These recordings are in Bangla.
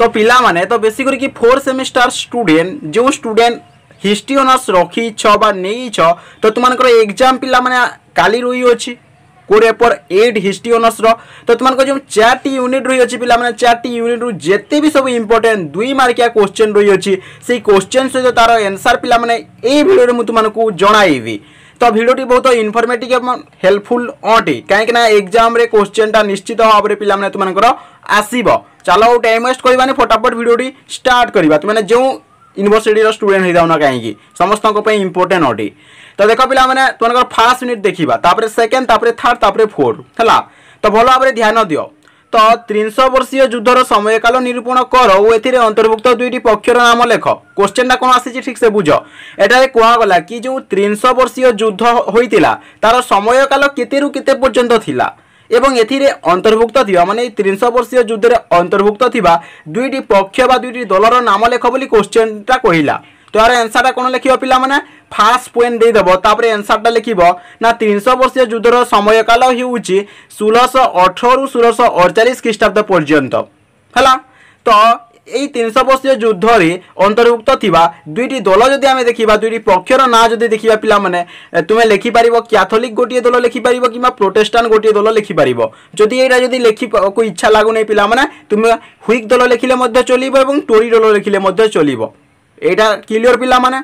ତ ପିଲାମାନେ ତ ବେଶୀ କରିକି ଫୋର୍ ସେମିଷ୍ଟାର ଷ୍ଟୁଡେଣ୍ଟ ଯେଉଁ ଷ୍ଟୁଡେଣ୍ଟ ହିଷ୍ଟ୍ରି ଅନର୍ସ ରଖିଛ ବା ନେଇଛ ତ ତୁମମାନଙ୍କର ଏକ୍ଜାମ୍ ପିଲାମାନେ କାଲି ରହିଅଛି କେଉଁ ପେପର୍ ଏଇଟ୍ ହିଷ୍ଟ୍ରି ଅନର୍ସର ତ ତୁମମାନଙ୍କର ଯେଉଁ ଚାରିଟି ୟୁନିଟ୍ ରହିଅଛି ପିଲାମାନେ ଚାରିଟି ୟୁନିଟ୍ରୁ ଯେତେ ବି ସବୁ ଇମ୍ପୋର୍ଟାଣ୍ଟ ଦୁଇ ମାର୍କିଆ କୋଶ୍ଚେନ୍ ରହିଅଛି ସେଇ କୋଶ୍ଚେନ୍ ସହିତ ତା'ର ଏନ୍ସାର୍ ପିଲାମାନେ ଏଇ ଭିଡ଼ିଓରେ ମୁଁ ତୁମମାନଙ୍କୁ ଜଣାଇବି ତ ଭିଡ଼ିଓଟି ବହୁତ ଇନଫର୍ମେଟିଭ୍ ଏବଂ ହେଲ୍ପଫୁଲ୍ ଅଟେ କାହିଁକିନା ଏକ୍ଜାମ୍ରେ କୋଶ୍ଚିନ୍ଟା ନିଶ୍ଚିତ ଭାବରେ ପିଲାମାନେ ତୁମାନଙ୍କର ଆସିବ ଚାଲ ଆଉ ଟାଇମ୍ ୱେଷ୍ଟ କରିବାନି ଫଟାଫଟ ଭିଡ଼ିଓଟି ଷ୍ଟାର୍ଟ କରିବା ତୁମେ ଯେଉଁ ୟୁନିଭର୍ସିଟିର ଷ୍ଟୁଡେଣ୍ଟ ହେଇଥାଉନ କାହିଁକି ସମସ୍ତଙ୍କ ପାଇଁ ଇମ୍ପୋର୍ଟାଣ୍ଟ ଅଟେ ତ ଦେଖ ପିଲାମାନେ ତୁମମାନଙ୍କର ଫାର୍ଷ୍ଟ ୟୁନିଟ୍ ଦେଖିବା ତାପରେ ସେକେଣ୍ଡ ତାପରେ ଥାର୍ଡ଼ ତାପରେ ଫୋର୍ଥ ହେଲା ତ ଭଲ ଭାବରେ ଧ୍ୟାନ ଦିଅ ତ ତିନିଶହ ବର୍ଷୀୟ ଯୁଦ୍ଧର ସମୟକାଳ ନିରୂପଣ କର ଓ ଏଥିରେ ଅନ୍ତର୍ଭୁକ୍ତ ଦୁଇଟି ପକ୍ଷର ନାମ ଲେଖ କୋଶ୍ଚେନ୍ଟା କ'ଣ ଆସିଛି ଠିକ୍ ସେ ବୁଝ ଏଠାରେ କୁହାଗଲା କି ଯେଉଁ ତିନିଶହ ବର୍ଷୀୟ ଯୁଦ୍ଧ ହୋଇଥିଲା ତା'ର ସମୟକାଳ କେତେରୁ କେତେ ପର୍ଯ୍ୟନ୍ତ ଥିଲା এবং এথিরে অন্তর্ভুক্ত থিবা মানে এই তিনশো বর্ষীয় যুদ্ধের অন্তর্ভুক্ত থিবা দুইটি পক্ষ বা দুইটি দলর নাম লেখ বলে কোশ্চেনটা কহিলা তো আর আনসারটা কোণ লেখিব পিলা মানে ফাষ্ট পয়েন্ট দেইদেব তাপরে আনসারটা লিখব না তিনশো বর্ষীয় যুদ্ধর সময়কাল হচ্ছে ষোলশ অঠর ষোলশ অড়চাশ খ্রিস্টাব্দ পর্যন্ত হলা তো এই তিনশো বর্ষীয় যুদ্ধরে অন্তর্ভুক্ত থিবা দুইটি দল যদি আমি দেখিবা দুইটি পক্ষর না যদি দেখিবা পিলামানে তুমি লেখিপারিব ক্যাথোলিক গোটিয়ে দল লেখিপারিব কিংবা প্রোটেস্টান্ট গোটিয়ে দল লেখিপারিব যদি এইটা যদি লেখিবাকু ইচ্ছা লাগুনি পিলামানে তুমি হুইক দল লেখিলে মধ্যে চলিব এবং টোরি দল লেখিলে মধ্যে চলিব এইটা ক্লিয়র পিলামানে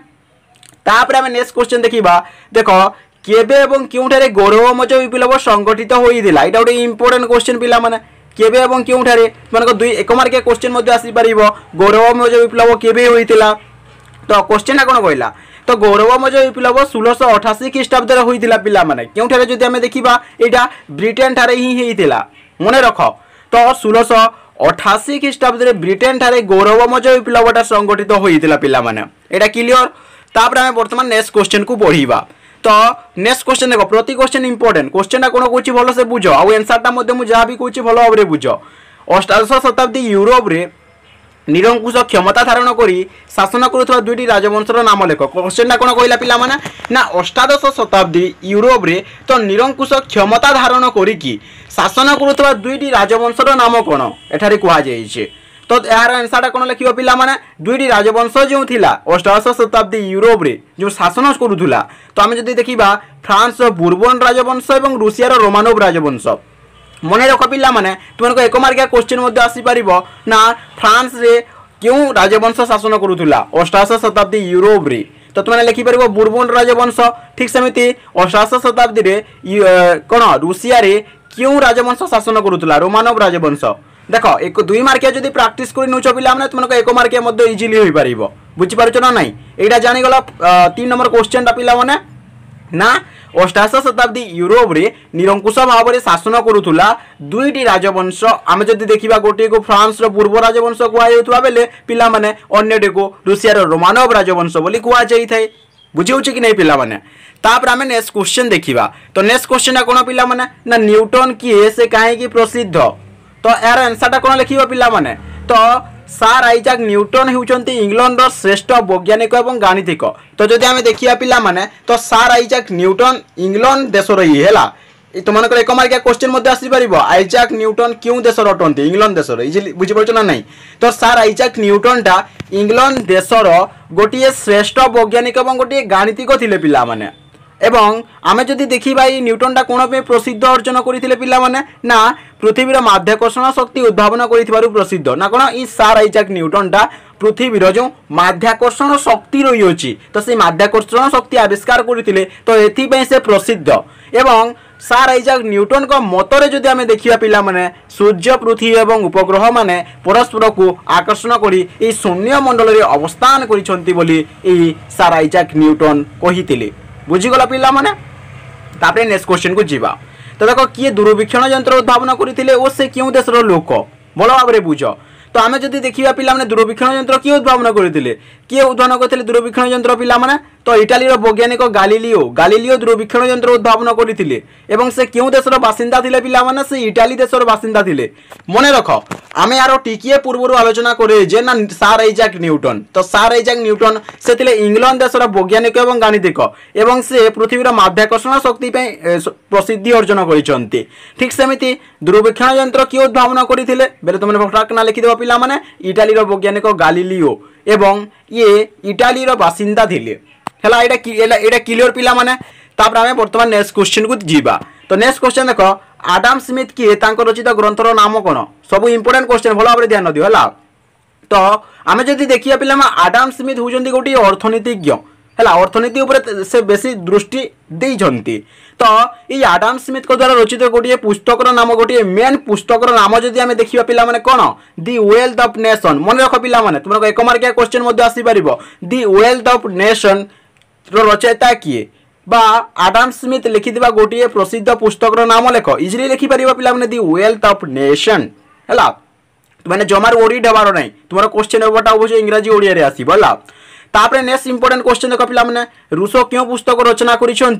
ତାପରେ ଆମେ ନେକ୍ସଟ କ୍ୱେଶ୍ଚନ୍ ଦେଖିବା ଦେଖ କେବେ ଏବଂ କେଉଁଠାରେ ଗୌରବମୋଚ ବିପ୍ଳବ ସଂଗଠିତ ହୋଇଥିଲା ଏଇଟା ଗୋଟେ ଇମ୍ପୋର୍ଟାଣ୍ଟ କ୍ୱେଶ୍ଚନ୍ ପିଲାମାନେ କେବେ ଏବଂ କେଉଁଠାରେ ସେମାନଙ୍କ ଦୁଇ ଏକ ମାର୍କିଆ କ୍ୱେଶ୍ଚନ୍ ମଧ୍ୟ ଆସିପାରିବ ଗୌରବମୋଚ ବିପ୍ଳବ କେବେ ହୋଇଥିଲା ତ କ୍ୱେଶ୍ଚନ୍ଟା କ'ଣ କହିଲା তো গৌরবমজ বিপ্লব ষোলশ অঠাশি খ্রিস্টাব্দে হয়েছিল পিলা মানে কেউঠার যদি আমি দেখিবা এটা ব্রিটেন ঠারে হি হয়েছিল মনে রখ তো ষোলশ অঠাশি খ্রিস্টাব্দে ব্রিটেন ঠারে গৌরবমজ বিপ্লবটা সংগঠিত হয়েছিল পিলা মানে এটা ক্লিয়র ତାପରେ ଆମେ ବର୍ତ୍ତମାନ ନେକ୍ସଟ କ୍ୱେଶ୍ଚନକୁ ପଢ଼ିବା ତ ନେକ୍ସଟ କ୍ୱେଶ୍ଚନ ଦେଖ ପ୍ରତି କ୍ୱେଶ୍ଚନ ଇମ୍ପୋର୍ଟାଣ୍ଟ କ୍ୱେଶ୍ଚନଟା କ'ଣ କହୁଛି ଭଲସେ ବୁଝ ଆଉ ଏନ୍ସରଟା ମଧ୍ୟ ମୁଁ ଯାହା ବି କହୁଛି ଭଲ ଭାବରେ ବୁଝ ଅଷ୍ଟାଦଶ ଶତାବ୍ଦୀ ୟୁରୋପରେ ନିରଙ୍କୁଶ କ୍ଷମତା ଧାରଣ କରି ଶାସନ କରୁଥିବା ଦୁଇଟି ରାଜବଂଶର ନାମ ଲେଖ କ୍ୱେଶ୍ଚନଟା କ'ଣ କହିଲା ପିଲାମାନେ ନା ଅଷ୍ଟାଦଶ ଶତାବ୍ଦୀ ୟୁରୋପରେ ତ ନିରଙ୍କୁଶ କ୍ଷମତା ଧାରଣ କରିକି ଶାସନ କରୁଥିବା ଦୁଇଟି ରାଜବଂଶର ନାମ କ'ଣ ଏଠାରେ କୁହାଯାଇଛି ତ ଏହାର ଆନ୍ସରଟା କ'ଣ ଲେଖିବ ପିଲାମାନେ ଦୁଇଟି ରାଜବଂଶ ଯେଉଁ ଥିଲା ଅଷ୍ଟାଦଶ ଶତାବ୍ଦୀ ୟୁରୋପରେ ଯେଉଁ ଶାସନ କରୁଥିଲା ତ ଆମେ ଯଦି ଦେଖିବା ଫ୍ରାନ୍ସର ବୁର୍ବନ ରାଜବଂଶ ଏବଂ ରୁଷିଆର ରୋମାନୋଭ ରାଜବଂଶ ମନେ ରଖ ପିଲାମାନେ ତୁମମାନଙ୍କୁ ଏକ ମାର୍କିଆ କୋଶ୍ଚିନ୍ ମଧ୍ୟ ଆସିପାରିବ ନା ଫ୍ରାନ୍ସରେ କେଉଁ ରାଜବଂଶ ଶାସନ କରୁଥିଲା ଅଷ୍ଟାଦଶ ଶତାବ୍ଦୀ ୟୁରୋପରେ ତ ତୁମେ ଲେଖିପାରିବ ବୁର୍ବନ ରାଜବଂଶ ଠିକ୍ ସେମିତି ଅଷ୍ଟାଦଶ ଶତାବ୍ଦୀରେ କ'ଣ ରୁଷିଆରେ କେଉଁ ରାଜବଂଶ ଶାସନ କରୁଥିଲା ରୋମାନବ ରାଜବଂଶ এক ଦେଖ ଏକ ଦୁଇ ମାର୍କିଆ ଯଦି ପ୍ରାକ୍ଟିସ୍ କରି ନେଉଛ ପିଲାମାନେ ତୁମମାନଙ୍କୁ ଏକ ମାର୍କିଆ ମଧ୍ୟ ଇଜିଲି ହୋଇପାରିବ ବୁଝିପାରୁଛ ନା ନାହିଁ ଏଇଟା ଜାଣିଗଲ ତିନି ନମ୍ବର କୋଶ୍ଚିନ୍ଟା ପିଲାମାନେ না অষ্টাশ শতাব্দী ইউরোপরে নিরঙ্কুশ ভাবে শাসন করুলা দুইটি রাজবংশ আমি যদি দেখা গোটিয়ে ফ্রান্সর পূর্ব রাজবংশ কুয়া বেলে পিলা মানে অন্যটি রুষিয়ার রোমানব রাজবংশ বলে কুয়া যাই থাকে হচ্ছে কি না পিলামানে তাপরে আমি নেক্সট কোশ্চেন দেখা তো নেক্সট কোশ্চেনটা কোণ পিলামানে না নিউটন কি সে কাহি প্রসিদ্ধ ତ ଏହାର ଆନ୍ସରଟା କ'ଣ ଲେଖିବ ପିଲାମାନେ ତ ସାର୍ ଆଇଜାକ୍ ନ୍ୟୁଟନ୍ ହେଉଛନ୍ତି ଇଂଲଣ୍ଡର ଶ୍ରେଷ୍ଠ ବୈଜ୍ଞାନିକ ଏବଂ ଗାଣିତିକ ତ ଯଦି ଆମେ ଦେଖିବା ପିଲାମାନେ ତ ସାର୍ ଆଇଜାକ୍ ନ୍ୟୁଟନ୍ ଇଂଲଣ୍ଡ ଦେଶର ଇଏ ହେଲା তোমাদের এক মার্কিয়া কোশ্চেন মধ্যে আসিপার আইজাক নিউটন কেউ দেশর অটন্তি ইংল্যান্ড দেশর ইজিলি বুঝিপারছ না নাই তো স্যার আইজাক নিউটনটা ইংল্যান্ড দেশর গোটিয়ে শ্রেষ্ঠ বৈজ্ঞানিক এবং গোটিয়ে গাণিতিক লে পিলা মানে এবং ଆମେ ଯଦି ଦେଖିବା ଏଇ ନ୍ୟୁଟନ୍ଟା କ'ଣ ପାଇଁ ପ୍ରସିଦ୍ଧ ଅର୍ଜନ କରିଥିଲେ ପିଲାମାନେ ନା ପୃଥିବୀର ମାଧ୍ୟାକର୍ଷଣ ଶକ୍ତି ଉଦ୍ଭାବନ କରିଥିବାରୁ ପ୍ରସିଦ୍ଧ ନା କ'ଣ ଏଇ ସାର୍ ଆଇଜାକ୍ ନ୍ୟୁଟନ୍ଟା ପୃଥିବୀର ଯେଉଁ ମାଧ୍ୟାକର୍ଷଣ ଶକ୍ତି ରହିଅଛି ତ ସେ ମାଧ୍ୟାକର୍ଷଣ ଶକ୍ତି ଆବିଷ୍କାର କରିଥିଲେ ତ ଏଥିପାଇଁ ସେ ପ୍ରସିଦ୍ଧ ଏବଂ ସାର୍ ଆଇଜାକ୍ ନ୍ୟୁଟନ୍ଙ୍କ ମତରେ ଯଦି ଆମେ ଦେଖିବା ପିଲାମାନେ ସୂର୍ଯ୍ୟ ପୃଥିବୀ ଏବଂ ଉପଗ୍ରହମାନେ ପରସ୍ପରକୁ ଆକର୍ଷଣ କରି ଏହି ଶୂନ୍ୟ ମଣ୍ଡଳରେ ଅବସ୍ଥାନ କରିଛନ୍ତି ବୋଲି ଏହି ସାର୍ ଆଇଜାକ୍ ନ୍ୟୁଟନ୍ କହିଥିଲେ ବୁଝିଗଲ ପିଲାମାନେ ତାପରେ ନେକ୍ସଟ କ୍ୱେଶ୍ଚନକୁ ଯିବା ତ ଦେଖ କିଏ ଦୂରବୀକ୍ଷଣ ଯନ୍ତ୍ର ଉଦ୍ଭାବନ କରିଥିଲେ ଓ ସେ କେଉଁ ଦେଶର ଲୋକ ଭଲ ଭାବରେ ବୁଝ ତ ଆମେ ଯଦି ଦେଖିବା ପିଲାମାନେ ଦୂରବୀକ୍ଷଣ ଯନ୍ତ୍ର କିଏ ଉଦ୍ଭାବନ କରିଥିଲେ କିଏ ଉଦ୍ଭାବନ କରିଥିଲେ ଦୂରବୀକ୍ଷଣ ଯନ୍ତ୍ର ପିଲାମାନେ ତ ଇଟାଲୀର ବୈଜ୍ଞାନିକ ଗାଲିଲିଓ ଗାଲିଲିଓ ଦୂରବୀକ୍ଷଣ ଯନ୍ତ୍ର ଉଦ୍ଭାବନ କରିଥିଲେ ଏବଂ ସେ କେଉଁ ଦେଶର ବାସିନ୍ଦା ଥିଲେ ପିଲାମାନେ ସେ ଇଟାଲୀ ଦେଶର ବାସିନ୍ଦା ଥିଲେ ମନେ ରଖ ଆମେ ଆର ଟିକିଏ ପୂର୍ବରୁ ଆଲୋଚନା କରେ ଯେ ନା ସାର୍ ଆଇଜାକ୍ ନ୍ୟୁଟନ୍ ତ ସାର୍ ଆଇଜାକ୍ ନ୍ୟୁଟନ୍ ସେ ଥିଲେ ଇଂଲଣ୍ଡ ଦେଶର ବୈଜ୍ଞାନିକ ଏବଂ ଗାଣିତିକ ଏବଂ ସେ ପୃଥିବୀର ମାଧ୍ୟାକର୍ଷଣ ଶକ୍ତି ପାଇଁ ପ୍ରସିଦ୍ଧି ଅର୍ଜନ କରିଛନ୍ତି ଠିକ୍ ସେମିତି ଦୂରବୀକ୍ଷଣ ଯନ୍ତ୍ର କିଏ ଉଦ୍ଭାବନ କରିଥିଲେ ବେଲେ ତୁମେ ଫଟାକ୍ ନା ଲେଖିଦେବ ପିଲାମାନେ ଇଟାଲୀର ବୈଜ୍ଞାନିକ ଗାଲିଲିଓ ଏବଂ ଇଏ ଇଟାଲୀର ବାସିନ୍ଦା ଥିଲେ ହେଲା ଏଇଟା ଏଇଟା କ୍ଲିଅର ପିଲାମାନେ ତାପରେ ଆମେ ବର୍ତ୍ତମାନ ନେକ୍ସଟ କ୍ୱେଶ୍ଚିନ୍କୁ ଯିବା ତ ନେକ୍ସଟ କ୍ୱେଶ୍ଚନ୍ ଦେଖ ଆଡାମ୍ ସ୍ମିଥ୍ କିଏ ତାଙ୍କ ରଚିତ ଗ୍ରନ୍ଥର ନାମ କ'ଣ ସବୁ ଇମ୍ପୋର୍ଟାଣ୍ଟ କ୍ୱେଶ୍ଚନ୍ ଭଲ ଭାବରେ ଧ୍ୟାନ ଦିଅ ହେଲା ତ ଆମେ ଯଦି ଦେଖିବା ପିଲାମାନେ ଆଡାମ୍ ସ୍ମିଥ୍ ହେଉଛନ୍ତି ଗୋଟିଏ ଅର୍ଥନୀତିଜ୍ଞ ହେଲା ଅର୍ଥନୀତି ଉପରେ ସେ ବେଶୀ ଦୃଷ୍ଟି ଦେଇଛନ୍ତି ତ ଏଇ ଆଡାମ୍ ସ୍ମିଥ୍ଙ୍କ ଦ୍ୱାରା ରଚିତ ଗୋଟିଏ ପୁସ୍ତକର ନାମ ଗୋଟିଏ ମେନ୍ ପୁସ୍ତକର ନାମ ଯଦି ଆମେ ଦେଖିବା ପିଲାମାନେ କ'ଣ ଦି ୱେଲ୍ଥ ଅଫ୍ ନେସନ୍ ମନେ ରଖ ପିଲାମାନେ ତୁମର ଏକ ମାର୍କିଆ କ୍ୱେଶ୍ଚନ୍ ମଧ୍ୟ ଆସିପାରିବ ଦି ୱେଲ୍ଥ ଅଫ୍ ନେସନ୍ রচয়িতা কিয়ে বা আডাম স্মিথ লেখিথিবা গোটিয়ে প্রসিদ্ধ পুস্তকর নাম লেখ ইজিলি লেখিপারিবা পিলামানে দি ওয়েলথ অফ নেশন হেলা মানে জমার ওড়ি ডবার নাই তোমার কোশ্চেন হবটা অবশ্যই ইংরাজি ওড়িয়ারে আসিব হেলা তাপরে নেক্সট ইম্পর্টেন্ট কোশ্চেন দেখ পিলামানে রুশো কেউ পুস্তক রচনা করছেন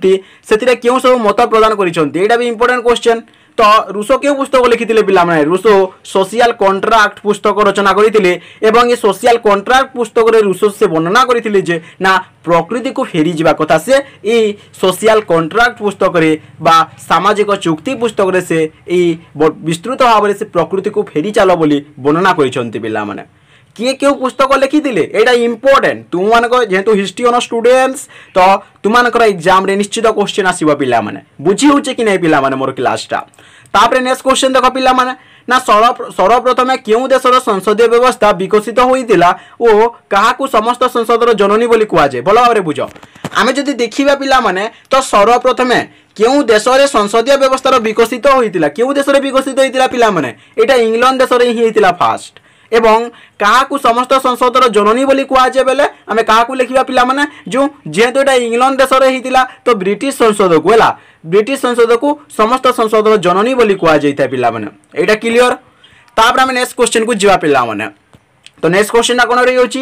সেতিরে কেউ সব মত প্রদান করছেন এইটা বি ইম্পর্টেন্ট কোশ্চেন ତ ରୁଷୋ କେଉଁ ପୁସ୍ତକ ଲେଖିଥିଲେ ପିଲାମାନେ ରୁଷୋ ସୋସିଆଲ କଣ୍ଟ୍ରାକ୍ଟ ପୁସ୍ତକ ରଚନା କରିଥିଲେ ଏବଂ ଏ ସୋସିଆଲ କଣ୍ଟ୍ରାକ୍ଟ ପୁସ୍ତକରେ ରୁଷୋ ସେ ବର୍ଣ୍ଣନା କରିଥିଲେ ଯେ ନା ପ୍ରକୃତିକୁ ଫେରିଯିବା କଥା ସେ ଏଇ ସୋସିଆଲ କଣ୍ଟ୍ରାକ୍ଟ ପୁସ୍ତକରେ ବା ସାମାଜିକ ଚୁକ୍ତି ପୁସ୍ତକରେ ସେ ଏଇ ବିସ୍ତୃତ ଭାବରେ ସେ ପ୍ରକୃତିକୁ ଫେରିଚାଲ ବୋଲି ବର୍ଣ୍ଣନା କରିଛନ୍ତି ପିଲାମାନେ କିଏ କେଉଁ ପୁସ୍ତକ ଲେଖିଥିଲେ ଏଇଟା ଇମ୍ପୋର୍ଟାଣ୍ଟ ତୁମମାନଙ୍କର ଯେହେତୁ ହିଷ୍ଟ୍ରି ଅନର୍ସ ଷ୍ଟୁଡେଣ୍ଟସ୍ ତ ତୁମମାନଙ୍କର ଏକ୍ଜାମ୍ରେ ନିଶ୍ଚିତ କୋଶ୍ଚିନ୍ ଆସିବ ପିଲାମାନେ ବୁଝି ହେଉଛି କି ନାହିଁ ପିଲାମାନେ ମୋର କ୍ଲାସ୍ଟା ତାପରେ ନେକ୍ସଟ କୋଶ୍ଚିନ୍ ଦେଖ ପିଲାମାନେ ନା ସର୍ବପ୍ରଥମେ କେଉଁ ଦେଶର ସଂସଦୀୟ ବ୍ୟବସ୍ଥା ବିକଶିତ ହୋଇଥିଲା ଓ କାହାକୁ ସମସ୍ତ ସଂସଦର ଜନନୀ ବୋଲି କୁହାଯାଏ ଭଲ ଭାବରେ ବୁଝ ଆମେ ଯଦି ଦେଖିବା ପିଲାମାନେ ତ ସର୍ବପ୍ରଥମେ କେଉଁ ଦେଶରେ ସଂସଦୀୟ ବ୍ୟବସ୍ଥାର ବିକଶିତ ହୋଇଥିଲା କେଉଁ ଦେଶରେ ବିକଶିତ ହୋଇଥିଲା ପିଲାମାନେ ଏଇଟା ଇଂଲଣ୍ଡ ଦେଶରେ ହିଁ ହେଇଥିଲା ଫାର୍ଷ୍ଟ এবং କାହାକୁ ସମସ୍ତ ସଂସଦର ଜନନୀ ବୋଲି କୁହାଯାଏ ବେଲେ ଆମେ କାହାକୁ ଲେଖିବା ପିଲାମାନେ ଯେଉଁ ଯେହେତୁ ଏଇଟା ଇଂଲଣ୍ଡ ଦେଶରେ ହେଇଥିଲା ତ ବ୍ରିଟିଶ ସଂସଦକୁ ହେଲା ବ୍ରିଟିଶ ସଂସଦକୁ ସମସ୍ତ ସଂସଦର ଜନନୀ ବୋଲି କୁହାଯାଇଥାଏ ପିଲାମାନେ ଏଇଟା କ୍ଲିଅର ତାପରେ ଆମେ ନେକ୍ସଟ କ୍ୱେଶ୍ଚିନ୍କୁ ଯିବା ପିଲାମାନେ ତ ନେକ୍ସଟ କ୍ୱେଶ୍ଚିନ୍ଟା କ'ଣ ରହିଅଛି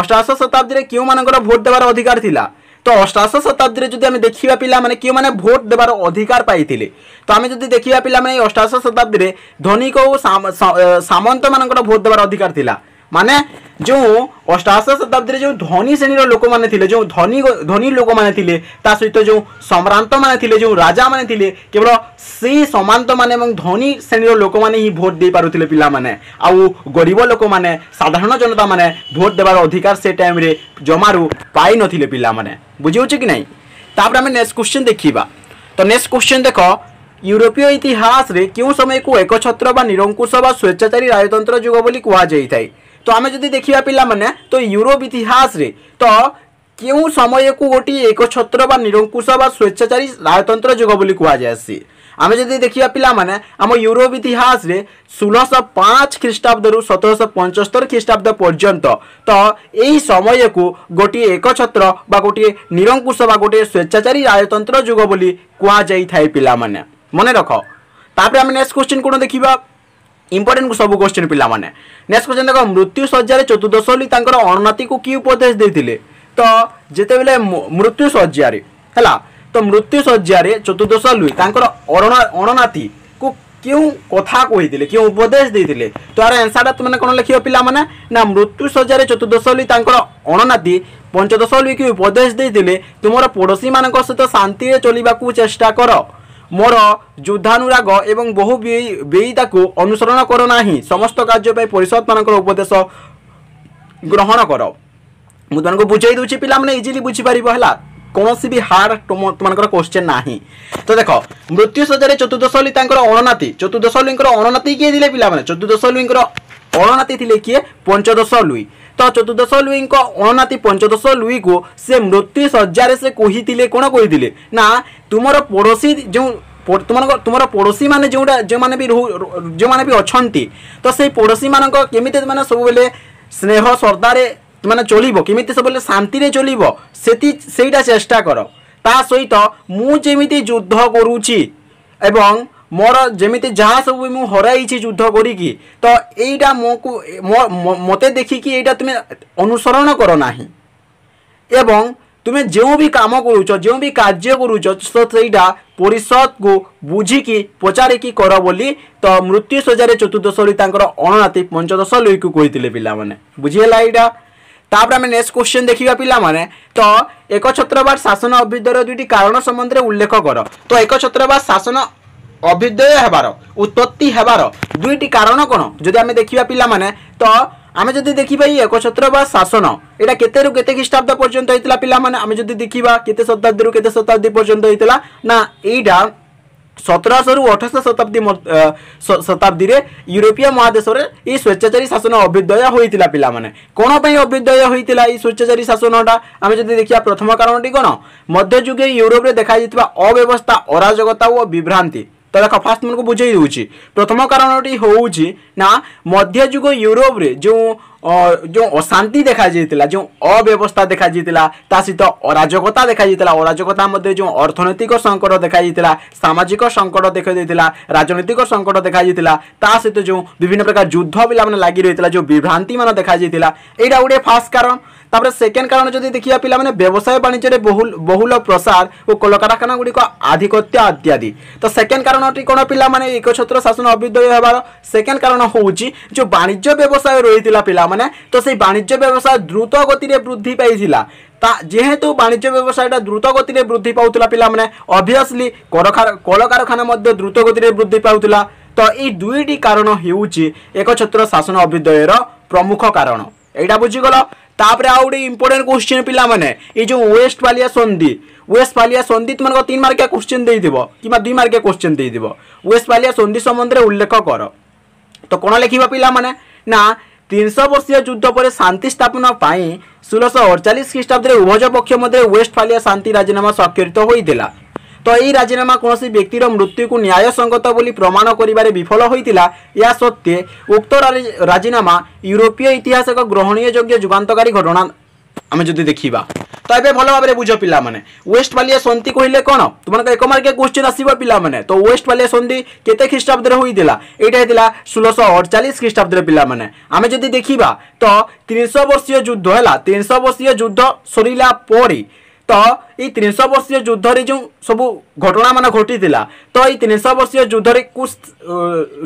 ଅଷ୍ଟାଦଶ ଶତାବ୍ଦୀରେ କେଉଁମାନଙ୍କର ଭୋଟ ଦେବାର ଅଧିକାର ଥିଲା ତ ଅଷ୍ଟାଦଶ ଶତାବ୍ଦୀରେ ଯଦି ଆମେ ଦେଖିବା ପିଲାମାନେ କେଉଁମାନେ ଭୋଟ ଦେବାର ଅଧିକାର ପାଇଥିଲେ ତ ଆମେ ଯଦି ଦେଖିବା ପିଲାମାନେ ଅଷ୍ଟାଦଶ ଶତାବ୍ଦୀରେ ଧନିକ ଓ ସାମନ୍ତମାନଙ୍କର ଭୋଟ ଦେବାର ଅଧିକାର ଥିଲା माने जो अष्टाश शताब्दी जो धनी श्रेणी लोक मैंने जो धनी धनी लोक मैंने सहित जो सम्रांत मैंने जो राजा मैंने केवल से सामांत मैंने धनी श्रेणी लोक मैंने ही भोट दे मैंने आउ गरीब लोक मैंने साधारण जनता मैंने भोट देवार अधिकार से टाइम जमारू पाइन पाने बुझे कि नहींपर आम नेक्स्ट क्वेश्चन देखा तो नेक्स्ट क्वेश्चन देख यूरोपीय इतिहास क्यों समय को एक छत्र निरंकुश स्वेच्छाचारी रायतंत्र जुग बोली कहुई ତ ଆମେ ଯଦି ଦେଖିବା ପିଲାମାନେ ତ ୟୁରୋପ ଇତିହାସରେ ତ କେଉଁ ସମୟକୁ ଗୋଟିଏ ଏକଛତ୍ର ବା ନିରଙ୍କୁଶ ବା ସ୍ୱେଚ୍ଛାଚାରୀ ରାଜତନ୍ତ୍ର ଯୁଗ ବୋଲି କୁହାଯାଏସି ଆମେ ଯଦି ଦେଖିବା ପିଲାମାନେ ଆମ ୟୁରୋପ ଇତିହାସରେ ଷୋହଳଶହ ପାଞ୍ଚ ଖ୍ରୀଷ୍ଟାବ୍ଦରୁ ସତରଶହ ପଞ୍ଚସ୍ତରୀ ଖ୍ରୀଷ୍ଟାବ୍ଦ ପର୍ଯ୍ୟନ୍ତ ତ ଏହି ସମୟକୁ ଗୋଟିଏ ଏକଛତ୍ର ବା ଗୋଟିଏ ନିରଙ୍କୁଶ ବା ଗୋଟିଏ ସ୍ୱେଚ୍ଛାଚାରୀ ରାଜତନ୍ତ୍ର ଯୁଗ ବୋଲି କୁହାଯାଇଥାଏ ପିଲାମାନେ ମନେ ରଖ ତାପରେ ଆମେ ନେକ୍ସଟ କ୍ୱେଶ୍ଚିନ୍ କ'ଣ ଦେଖିବା ইম্পর্টেন্ট সব কোশ্চেন পিলামানে নেক্সট কোশ্চেন দেখ মৃত্যু শয্যার চতুর্দশলী তাঁর অন্নতিকে কি উপদেশ দিয়ে ତ ଯେତେବେଳେ ମୃତ୍ୟୁ ଶଯ୍ୟାରେ ହେଲା ତ ମୃତ୍ୟୁ ଶଯ୍ୟାରେ ଚତୁର୍ଦ୍ଦଶ ଲୁଇ ତାଙ୍କର ଅରଣା ଅଣନାତିକୁ କେଉଁ କଥା କହିଥିଲେ କେଉଁ ଉପଦେଶ ଦେଇଥିଲେ ତ ଏହାର ଆନ୍ସରଟା ତୁମେ କ'ଣ ଲେଖିବ ପିଲାମାନେ ନା ମୃତ୍ୟୁ ଶଯ୍ୟାରେ ଚତୁର୍ଦ୍ଦଶ ଲୁଇ ତାଙ୍କର ଅଣନାତି ପଞ୍ଚଦଶ ଲୁଇକି ଉପଦେଶ ଦେଇଥିଲେ ତୁମର ପଡ଼ୋଶୀମାନଙ୍କ ସହିତ ଶାନ୍ତିରେ ଚଳିବାକୁ ଚେଷ୍ଟା କର ମୋର ଯୁଦ୍ଧାନୁରାଗ ଏବଂ ବହୁ ବେଇତାକୁ ଅନୁସରଣ କର ନାହିଁ ସମସ୍ତ କାର୍ଯ୍ୟ ପାଇଁ ପରିଷଦମାନଙ୍କର ଉପଦେଶ ଗ୍ରହଣ କର ମୁଁ ତୁମକୁ ବୁଝାଇ ଦେଉଛି ପିଲାମାନେ ଇଜିଲି ବୁଝିପାରିବ ହେଲା କୌଣସି ବି ହାର୍ଡ ତୁମମାନଙ୍କର କ୍ୱେଶ୍ଚେନ୍ ନାହିଁ ତ ଦେଖ ମୃତ୍ୟୁ ସଜାରେ ଚତୁର୍ଦ୍ଦଶଲି ତାଙ୍କର ଅଣନାତି ଚତୁର୍ଦ୍ଦଶଲିଙ୍କର ଅଣନାତି କିଏ ଥିଲେ ପିଲାମାନେ ଚତୁର୍ଦ୍ଦଶଲିଙ୍କର ଅଣନାତି ଥିଲେ କିଏ ପଞ୍ଚଦଶ ଲୁଇ ତ ଚତୁର୍ଦ୍ଦଶ ଲୁଇଙ୍କ ଅଣନାତି ପଞ୍ଚଦଶ ଲୁଇକୁ ସେ ମୃତ୍ୟୁ ଶଯ୍ୟାରେ ସେ କହିଥିଲେ କ'ଣ କହିଥିଲେ ନା ତୁମର ପଡ଼ୋଶୀ ଯେଉଁ তোমার তোমার পড়োশী মানে যেটা যে যে অনেক তো সেই পড়োশী মানক কেমিতে মানে সবুলে স্নেহ শ্রদ্ধারে মানে চলিব কেমিতে সবুলে শান্তিরে চলিব সেটি সেইটা চেষ্টা কর তা সহিত মু যেমিতি যুদ্ধ করুছি এবং ମୋର ଯେମିତି ଯାହା ସବୁ ମୁଁ ହରାଇଛି ଯୁଦ୍ଧ କରିକି ତ ଏଇଟା ମୋକୁ ମୋତେ ଦେଖିକି ଏଇଟା ତୁମେ ଅନୁସରଣ କର ନାହିଁ ଏବଂ ତୁମେ ଯେଉଁ ବି କାମ କରୁଛ ଯେଉଁ ବି କାର୍ଯ୍ୟ କରୁଛ ତ ସେଇଟା ପରିଷଦକୁ ବୁଝିକି ପଚାରିକି କର ବୋଲି ତ ମୃତ୍ୟୁ ସଜାରେ ଚତୁର୍ଦ୍ଦଶରୁ ତାଙ୍କର ଅଣନାତି ପଞ୍ଚଦଶ ଲୋଇକୁ କହିଥିଲେ ପିଲାମାନେ ବୁଝିହେଲା ଏଇଟା ତାପରେ ଆମେ ନେକ୍ସଟ କ୍ୱେଶ୍ଚନ୍ ଦେଖିବା ପିଲାମାନେ ତ ଏକ ଛତ୍ରବାଦ ଶାସନ ଅଭିଦ୍ୟର ଦୁଇଟି କାରଣ ସମ୍ବନ୍ଧରେ ଉଲ୍ଲେଖ କର ତ ଏକ ଛତ୍ରବାଦ ଶାସନ ଅଭ୍ୟୁଦୟ ହେବାର ଉତ୍ପତ୍ତି ହେବାର ଦୁଇଟି କାରଣ କ'ଣ ଯଦି ଆମେ ଦେଖିବା ପିଲାମାନେ ତ ଆମେ ଯଦି ଦେଖିବା ଏଇ ଏକଛତ୍ର ବା ଶାସନ ଏଇଟା କେତେରୁ କେତେ ଖ୍ରୀଷ୍ଟାବ୍ଦ ପର୍ଯ୍ୟନ୍ତ ହେଇଥିଲା ପିଲାମାନେ ଆମେ ଯଦି ଦେଖିବା କେତେ ଶତାବ୍ଦୀରୁ କେତେ ଶତାବ୍ଦୀ ପର୍ଯ୍ୟନ୍ତ ହେଇଥିଲା ନା ଏଇଟା ସତରଶହରୁ ଅଠରଶହ ଶତାବ୍ଦୀ ଶତାବ୍ଦୀରେ ୟୁରୋପୀୟ ମହାଦେଶରେ ଏଇ ସ୍ୱେଚ୍ଛାଚାରୀ ଶାସନ ଅଭ୍ୟୁଦୟ ହୋଇଥିଲା ପିଲାମାନେ କ'ଣ ପାଇଁ ଅଭ୍ୟୁଦୟ ହୋଇଥିଲା ଏଇ ସ୍ୱେଚ୍ଛାଚାରୀ ଶାସନଟା ଆମେ ଯଦି ଦେଖିବା ପ୍ରଥମ କାରଣଟି କ'ଣ ମଧ୍ୟଯୁଗୀୟ ୟୁରୋପରେ ଦେଖାଯାଇଥିବା ଅବ୍ୟବସ୍ଥା ଅରାଜକତା ଓ ବିଭ୍ରାନ୍ତି ତ ଦେଖ ଫାଷ୍ଟ ମାନଙ୍କୁ ବୁଝେଇ ଦେଉଛି ପ୍ରଥମ କାରଣଟି ହେଉଛି ନା ମଧ୍ୟଯୁଗ ୟୁରୋପରେ ଯେଉଁ ଯେଉଁ ଅଶାନ୍ତି ଦେଖାଯାଇଥିଲା ଯେଉଁ ଅବ୍ୟବସ୍ଥା ଦେଖାଯାଇଥିଲା ତା ସହିତ ଅରାଜକତା ଦେଖାଯାଇଥିଲା ଅରାଜକତା ମଧ୍ୟ ଯେଉଁ ଅର୍ଥନୈତିକ ସଙ୍କଟ ଦେଖାଯାଇଥିଲା ସାମାଜିକ ସଙ୍କଟ ଦେଖାଯାଇଥିଲା ରାଜନୈତିକ ସଙ୍କଟ ଦେଖାଯାଇଥିଲା ତା ସହିତ ଯେଉଁ ବିଭିନ୍ନ ପ୍ରକାର ଯୁଦ୍ଧ ପିଲାମାନେ ଲାଗି ରହିଥିଲା ଯେଉଁ ବିଭ୍ରାନ୍ତିମାନ ଦେଖାଯାଇଥିଲା ଏଇଟା ଗୋଟିଏ ଫାଷ୍ଟ କାରଣ তাপরে সেকেন্ড কারণ যদি দেখিবা পিলামানে ব্যবসায় বাণিজ্যের বহুল বহুল প্রসার ও কলকারখানা গুড়ি আধিপত্য ইত্যাদি তো সেকেন্ড কারণটি কোণ পিলামানে একছত্র শাসন অভ্যুদয় হবার সেকেন্ড কারণ হচ্ছে যে বাণিজ্য ব্যবসায় রয়েছে পিলামানে তো সেই বাণিজ্য ব্যবসায় দ্রুত গতি বৃদ্ধি পাই তা যেহেতু বাণিজ্য ব্যবসায়টা দ্রুত গতি বৃদ্ধি পাওয়া পিলামানে অবভিয়সলি কলকারখানা মধ্য দ্রুত গতি বৃদ্ধি পাওয়া তো এই দুইটি কারণ হচ্ছে একছত্র শাসন অভ্যুদয়ের প্রমুখ কারণ এইটা বুঝিগল ତାପରେ ଆଉ ଗୋଟେ ଇମ୍ପୋର୍ଟାଣ୍ଟ କୋଶ୍ଚିନ୍ ପିଲାମାନେ ଏଇ ଯେଉଁ ୱେଷ୍ଟ ପାଲିଆ ସନ୍ଧି ওয়েস্ট পালিয়া সন্ধি তোমার তিন মার্কিয়া কোশ্চেন দিয়ে দিব কিংবা দুই মার্কিয়া কোশ্চেন দিয়ে দিব ওয়েস্ট পালিয়া সন্ধি সম্বন্ধে উল্লেখ কর তো কোণ লেখিবা পিলা মানে না তিনশো বর্ষীয় যুদ্ধ পরে শান্তি স্থাপন পাই ষোলশ অড়চাশ খ্রিস্টাব্দে উভয় পক্ষ মধ্যে ওয়েস্ট পালিয়া শান্তি রাজিনামা স্বাক্ষরিত হয়েছিল ତ ଏହି ରାଜିନାମା କୌଣସି ବ୍ୟକ୍ତିର ମୃତ୍ୟୁକୁ ନ୍ୟାୟସଙ୍ଗତ ବୋଲି ପ୍ରମାଣ କରିବାରେ ବିଫଳ ହୋଇଥିଲା ଏହା ସତ୍ତ୍ୱେ ଉକ୍ତ ରାଜିନାମା ୟୁରୋପୀୟ ଇତିହାସ ଏକ ଗ୍ରହଣୀୟ ଯୋଗ୍ୟ ଯୁଗାନ୍ତକାରୀ ଘଟଣା ଆମେ ଯଦି ଦେଖିବା ତ ଏବେ ଭଲ ଭାବରେ ବୁଝ ପିଲାମାନେ ୱେଷ୍ଟ ବାଲିଆ ସନ୍ଧି କହିଲେ କ'ଣ ତୁମମାନଙ୍କ ଏକ ମାର୍କିଆ କୋଶ୍ଚିନ୍ ଆସିବ ପିଲାମାନେ ତ ୱେଷ୍ଟ ବାଲିଆ ସନ୍ଧି କେତେ ଖ୍ରୀଷ୍ଟାବ୍ଦରେ ହୋଇଥିଲା ଏଇଟା ହେଇଥିଲା ଷୋହଳଶହ ଅଡ଼ଚାଳିଶ ଖ୍ରୀଷ୍ଟାବ୍ଦରେ ପିଲାମାନେ ଆମେ ଯଦି ଦେଖିବା ତ ତିନିଶହ ବର୍ଷୀୟ ଯୁଦ୍ଧ ହେଲା ତିନିଶହ ବର୍ଷୀୟ ଯୁଦ୍ଧ ସରିଲା ପରେ ତ ଏଇ ତିନିଶହ ବର୍ଷୀୟ ଯୁଦ୍ଧରେ ଯେଉଁ ସବୁ ଘଟଣାମାନ ଘଟିଥିଲା ତ ଏଇ ତିନିଶହ ବର୍ଷୀୟ ଯୁଦ୍ଧରେ କୁ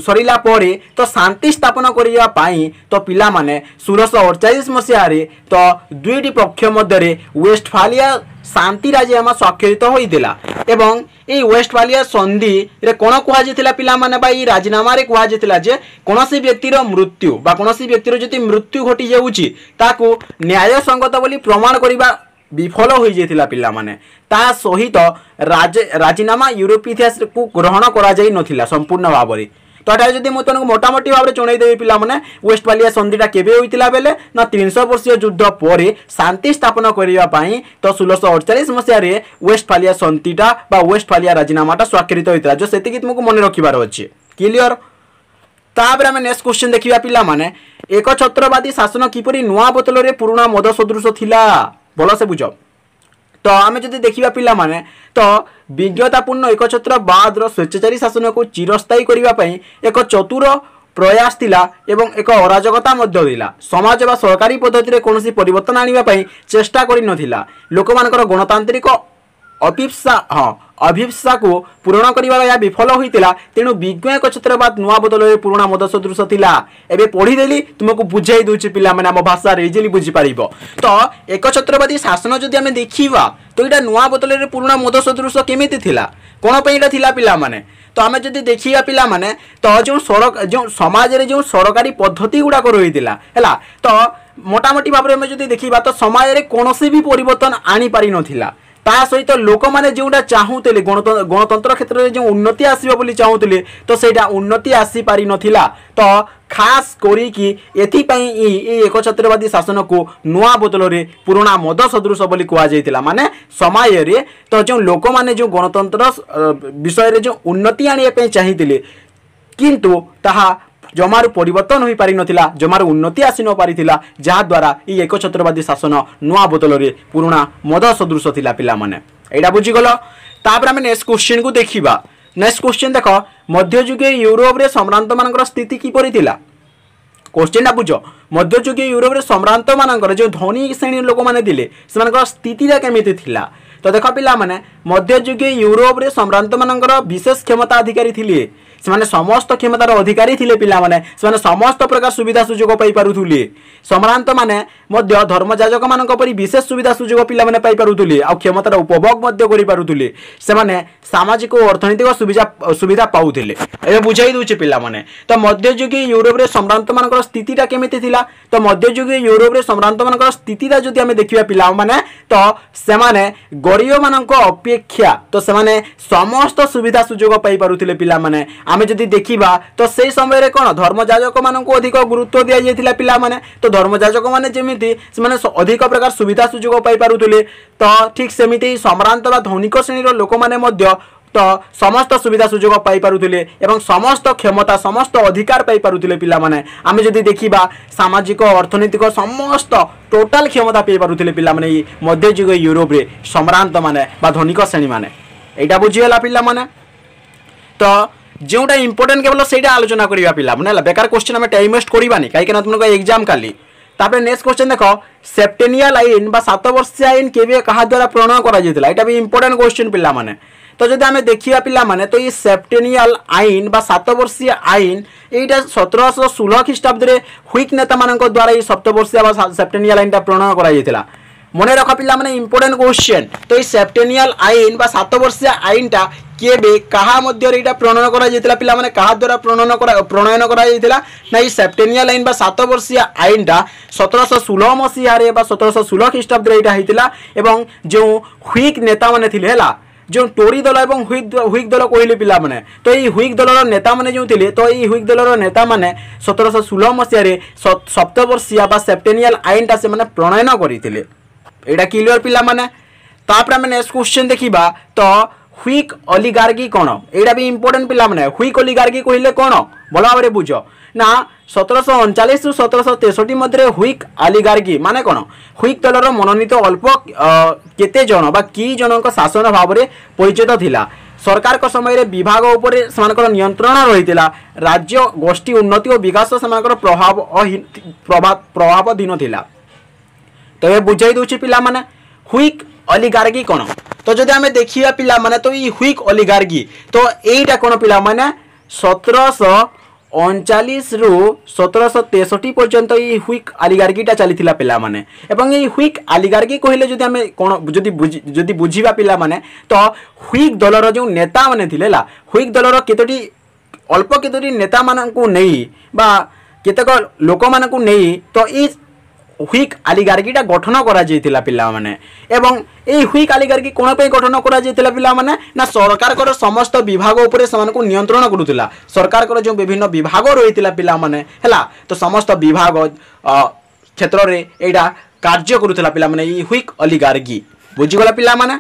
ସରିଲା ପରେ ତ ଶାନ୍ତି ସ୍ଥାପନ କରିବା ପାଇଁ ତ ପିଲାମାନେ ଷୋହଳଶହ ଅଠଚାଳିଶ ମସିହାରେ ତ ଦୁଇଟି ପକ୍ଷ ମଧ୍ୟରେ ୱେଷ୍ଟ ୱେଷ୍ଟଫାଲିଆ ଶାନ୍ତି ରାଜିନାମା ସ୍ୱାକ୍ଷରିତ ହୋଇଥିଲା ଏବଂ এই ওয়েস্টফালিয়া সন্ধিরে কোণ কুহযাই পিলামানে বা এই রাজিনামার কুহযাই যে কোণী ব্যক্তির মৃত্যু বা কোণী ব্যক্তির যদি মৃত্যু ঘটি যাচ্ছি তাকে ন্যায়সঙ্গত ବୋଲି ପ୍ରମାଣ କରିବା ବିଫଳ ହୋଇଯାଇଥିଲା ପିଲାମାନେ ତା ସହିତ ରାଜିନାମା ୟୁରୋପ ଇତିହାସକୁ ଗ୍ରହଣ କରାଯାଇନଥିଲା ସମ୍ପୂର୍ଣ୍ଣ ଭାବରେ ତ ଏଠାରେ ଯଦି ମୁଁ ତୁମକୁ ମୋଟାମୋଟି ଭାବରେ ଜଣାଇଦେବି ପିଲାମାନେ ୱେଷ୍ଟପାଲିଆ ସନ୍ଧିଟା କେବେ ହୋଇଥିଲା ବେଲେ ନା ତିନିଶହ ବର୍ଷୀୟ ଯୁଦ୍ଧ ପରେ ଶାନ୍ତି ସ୍ଥାପନ କରିବା ପାଇଁ ତ ଷୋହଳଶହ ଅଡ଼ଚାଳିଶ ମସିହାରେ ୱେଷ୍ଟଫାଲିଆ ସନ୍ଧିଟା ବା ୱେଷ୍ଟଫାଲିଆ ରାଜିନାମାଟା ସ୍ୱାକ୍ଷରିତ ହୋଇଥିଲା ଯେଉଁ ସେତିକି ତୁମକୁ ମନେ ରଖିବାର ଅଛି କ୍ଲିଅର ତାପରେ ଆମେ ନେକ୍ସଟ କ୍ୱେଶ୍ଚିନ୍ ଦେଖିବା ପିଲାମାନେ ଏକ ଛତ୍ରବାଦୀ ଶାସନ କିପରି ନୂଆ ବୋତଲରେ ପୁରୁଣା ମଦ ସଦୃଶ ଥିଲା ଭଲସେ ବୁଝ ତ ଆମେ ଯଦି ଦେଖିବା ପିଲାମାନେ ତ ବିଜ୍ଞତାପୂର୍ଣ୍ଣ ଏକଛତ୍ର ବାଦର ସ୍ୱେଚ୍ଛାଚାରୀ ଶାସନକୁ ଚିରସ୍ଥାୟୀ କରିବା ପାଇଁ ଏକ ଚତୁର ପ୍ରୟାସ ଥିଲା ଏବଂ ଏକ ଅରାଜକତା ମଧ୍ୟ ଥିଲା ସମାଜ ବା ସରକାରୀ ପଦ୍ଧତିରେ କୌଣସି ପରିବର୍ତ୍ତନ ଆଣିବା ପାଇଁ ଚେଷ୍ଟା କରିନଥିଲା ଲୋକମାନଙ୍କର ଗଣତାନ୍ତ୍ରିକ ଅପିପ୍ସା ହଁ ଅଭିପ୍ସାକୁ ପୂରଣ କରିବାର ଏହା ବିଫଳ ହୋଇଥିଲା ତେଣୁ ବିଜ୍ଞ ଏକ ଛତ୍ରବାଦ ନୂଆ ବଦଳରେ ପୁରୁଣା ମଦ ସଦୃଶ ଥିଲା ଏବେ ପଢ଼ିଦେଲି ତୁମକୁ ବୁଝାଇ ଦେଉଛି ପିଲାମାନେ ଆମ ଭାଷାରେ ଇଜିଲି ବୁଝିପାରିବ ତ ଏକ ଛତ୍ରବାଦୀ ଶାସନ ଯଦି ଆମେ ଦେଖିବା ତ ଏଇଟା ନୂଆ ବୋତଲରେ ପୁରୁଣା ମଦ ସଦୃଶ କେମିତି ଥିଲା କ'ଣ ପାଇଁ ଏଇଟା ଥିଲା ପିଲାମାନେ ତ ଆମେ ଯଦି ଦେଖିବା ପିଲାମାନେ ତ ଯେଉଁ ସରକ ଯେଉଁ ସମାଜରେ ଯେଉଁ ସରକାରୀ ପଦ୍ଧତି ଗୁଡ଼ାକ ରହିଥିଲା ହେଲା ତ মোটামুটি ভাবে আমি যদি দেখিবা তো সমাজের কোণী বি পরিবর্তন আনিপারি নথিলা ତା ସହିତ ଲୋକମାନେ ଯେଉଁଟା ଚାହୁଁଥିଲେ ଗଣତନ୍ତ୍ର କ୍ଷେତ୍ରରେ ଯେଉଁ ଉନ୍ନତି ଆସିବ ବୋଲି ଚାହୁଁଥିଲେ ତ ସେଇଟା ଉନ୍ନତି ଆସିପାରିନଥିଲା ତ ଖାସ୍ କରିକି ଏଥିପାଇଁ ଏଇ ଏକଛତ୍ରବାଦୀ ଶାସନକୁ ନୂଆ ବୋତଲରେ ପୁରୁଣା ମଦ ସଦୃଶ ବୋଲି କୁହାଯାଇଥିଲା ମାନେ ସମୟରେ ତ ଯେଉଁ ଲୋକମାନେ ଯେଉଁ ଗଣତନ୍ତ୍ର ବିଷୟରେ ଯେଉଁ ଉନ୍ନତି ଆଣିବା ପାଇଁ ଚାହିଁଥିଲେ କିନ୍ତୁ ତାହା জমার পরিবর্তন হয়ে পারি নথিলা জমার উন্নতি আসি নপারিলা যাদ্বারা এই একছত্রবাদী শাসন নয়া বোতলরে পুরোনা মদ সদৃশ লা পিলা মানে এইটা বুঝিগল তাপরে আমি নেক্সট কোশ্চিন কু দেখা নেক্সট কোশ্চিন দেখ মধ্যযুগে ইউরোপরে সম্ভ্রান্ত মান স্থিতি কিপর লা কোশ্চিনটা বুঝ মধ্যযুগে ইউরোপরে সম্ভ্রান্ত মান যে ধনী শ্রেণীর লোক মানে দিলে সে স্থিতিটা কমিটি লা তো দেখ পিলা মানে মধ্যযুগে ইউরোপরে সম্ভ্রান্ত মান বিশেষ ক্ষমতা অধিকারী লে ସେମାନେ ସମସ୍ତ କ୍ଷମତାର ଅଧିକାରୀ ଥିଲେ ପିଲାମାନେ ସେମାନେ ସମସ୍ତ ପ୍ରକାର ସୁବିଧା ସୁଯୋଗ ପାଇପାରୁଥିଲେ ସମ୍ଭ୍ରାନ୍ତମାନେ ମଧ୍ୟ ଧର୍ମଯାଜକମାନଙ୍କ ପରି ବିଶେଷ ସୁବିଧା ସୁଯୋଗ ପିଲାମାନେ ପାଇପାରୁଥିଲେ ଆଉ କ୍ଷମତାର ଉପଭୋଗ ମଧ୍ୟ କରିପାରୁଥିଲେ ସେମାନେ ସାମାଜିକ ଓ ଅର୍ଥନୈତିକ ସୁବିଧା ସୁବିଧା ପାଉଥିଲେ ଏବେ ବୁଝାଇ ଦେଉଛି ପିଲାମାନେ ତ ମଧ୍ୟଯୁଗୀ ୟୁରୋପରେ ସମ୍ଭ୍ରାନ୍ତମାନଙ୍କର ସ୍ଥିତିଟା କେମିତି ଥିଲା ତ ମଧ୍ୟଯୁଗୀ ୟୁରୋପରେ ସମ୍ଭ୍ରାନ୍ତମାନଙ୍କର ସ୍ଥିତିଟା ଯଦି ଆମେ ଦେଖିବା ପିଲାମାନେ ତ ସେମାନେ ଗରିବମାନଙ୍କ ଅପେକ୍ଷା ତ ସେମାନେ ସମସ୍ତ ସୁବିଧା ସୁଯୋଗ ପାଇପାରୁଥିଲେ ପିଲାମାନେ आम जी देखा तो से समय कौन धर्म जाजक मान को अधिक गुरुत्व दि जाइए पाने तो धर्म जाजक मैंने से अधिक प्रकार सुविधा सुजोग पाई तो ठीक सेमती सम्रांत धनिक श्रेणी लोक मैंने तो समस्त सुविधा सुजोग पाई समस्त क्षमता समस्त अधिकार पाई पाने आम जब देखा सामाजिक अर्थनैतिक समस्त टोटाल क्षमता पाई पारे पाने मध्युग यूरोप सम्रांत मानने धनिक श्रेणी मैंने यहाँ बुझीगला पाने तो যেটা ইম্পর্টেন্ট কেবল সেইটা আলোচনা করা পিলা মনে বেকার কোশ্চেন আমি টাইম ওয়েস্ট করবানি কাইকি না তোমাকে এক্সাম কালি তাপরে নেক্সট কোশ্চেন দেখ সেপ্টেনিয়াল আইন বা সাত বর্ষীয় আইন কেবে কাহা দ্বারা প্রণয় করা যাই এটা ইম্পর্টেন্ট কোশ্চেন পিলা মানে তো যদি আমি পিলা মানে তো এই সেপ্টেনিয়াল আইন বা সাত সাতবর্ষীয় আইন এইটা সতেরোশো ষোল খ্রিস্টাব্দে হুইক নেতা মান দ্বারা এই সপ্তবর্ষীয় বা সেপ্টেনিয়াল আইনটা প্রণয় করা যাই মনে রাখা পিলা মানে ইম্পর্টেন্ট কোশ্চেন তো এই সেপ্টেনিয়াল আইন বা সাত সাতবর্ষীয় আইনটা কেবে কাহা মধ্যে এটা প্রণয়ন করা যাই পিলা মানে কাহা দ্বারা প্রণয়ন করা প্রণয়ন করা যাই না এই সেপ্টেনিয়া লাইন বা সাত বর্ষীয় আইনটা সতেরশ ষোহ মসিহারে বা সতেরশ ষোহ খ্রিস্টাব্দে এটা হয়েছিল এবং যে হুইক নেতা মানে লে হল যে টোরি দল এবং হুইক হুইক দল কহিলি পিলা মানে তো এই হুইক দলর নেতা মানে যে তো এই হুইক দলর নেতা মানে সতেরশ ষোহ মসিহারে সপ্তবর্ষীয় বা সেপ্টেনিয়াল আইনটা সে প্রণয়ন করে এটা ক্লিয়র পিলা মানে তাপরে আমি নেক্সট কোশ্চেন দেখিবা তো হুইক অলিগার্কি কোণ এইটা বি ইম্পর্টেন্ট পিলামানে হুইক অলিগার্কি কহিলে কোণ ভাল ভাবে বুঝ না সতেরোশো অনচাশ রু সতেরোশো তেষট্টি মধ্যে হুইক আলিগার্গি মানে কোণ হুইক দলর মনোনীত অল্প কেতে জন বা কি জনক শাসন ভাবে পরিচিত লা সরকারক সময়ের বিভাগ উপরে সেমানকর নিয়ন্ত্রণ রয়েছিল রাজ্য গোষ্ঠী উন্নতি ও বিকাশ সেমানকর প্রভাব প্রভাবধীন লা তবে বুঝাই দেছি পিলামানে হুইক অলিগার্গি কোণ তো যদি আমি দেখিবা পিলামানে তো ই হুইক অলিগার্কি তো এইটা কোন পিলামানে সতেরশ অনচাশ রু সতেরশ তেষট্টি পর্যন্ত এই হুইক আলিগার্কিটা চালি পিলামানে এবং এই হুইক আলিগার্কি কহিলে যদি আমি কোণ যদি যদি বুঝিবা পিলামানে তো হুইক দলর যে নেতা মানে লা হুইক দলর কেতোটি অল্প কেতোটি নেতা মানুষ নেই বা কেতক লোক মানুষ নেই তো এই হুইক আলিগার্গিটা গঠন করা যাইতিলা পিলামানে এবং এই হুইক আলিগার্গি কোন পাই গঠন করা যাইতিলা পিলামানে না সরকার সমস্ত বিভাগ উপরে সে নিয়ন্ত্রণ করুতিলা সরকার যে বিভিন্ন বিভাগ রইতিলা পিলামানে হেলা তো সমস্ত বিভাগ ক্ষেত্রে এইটা কার্য করুতিলা পিলামানে এই হুইক অলিগার্গি বুঝিগলা পিলামানে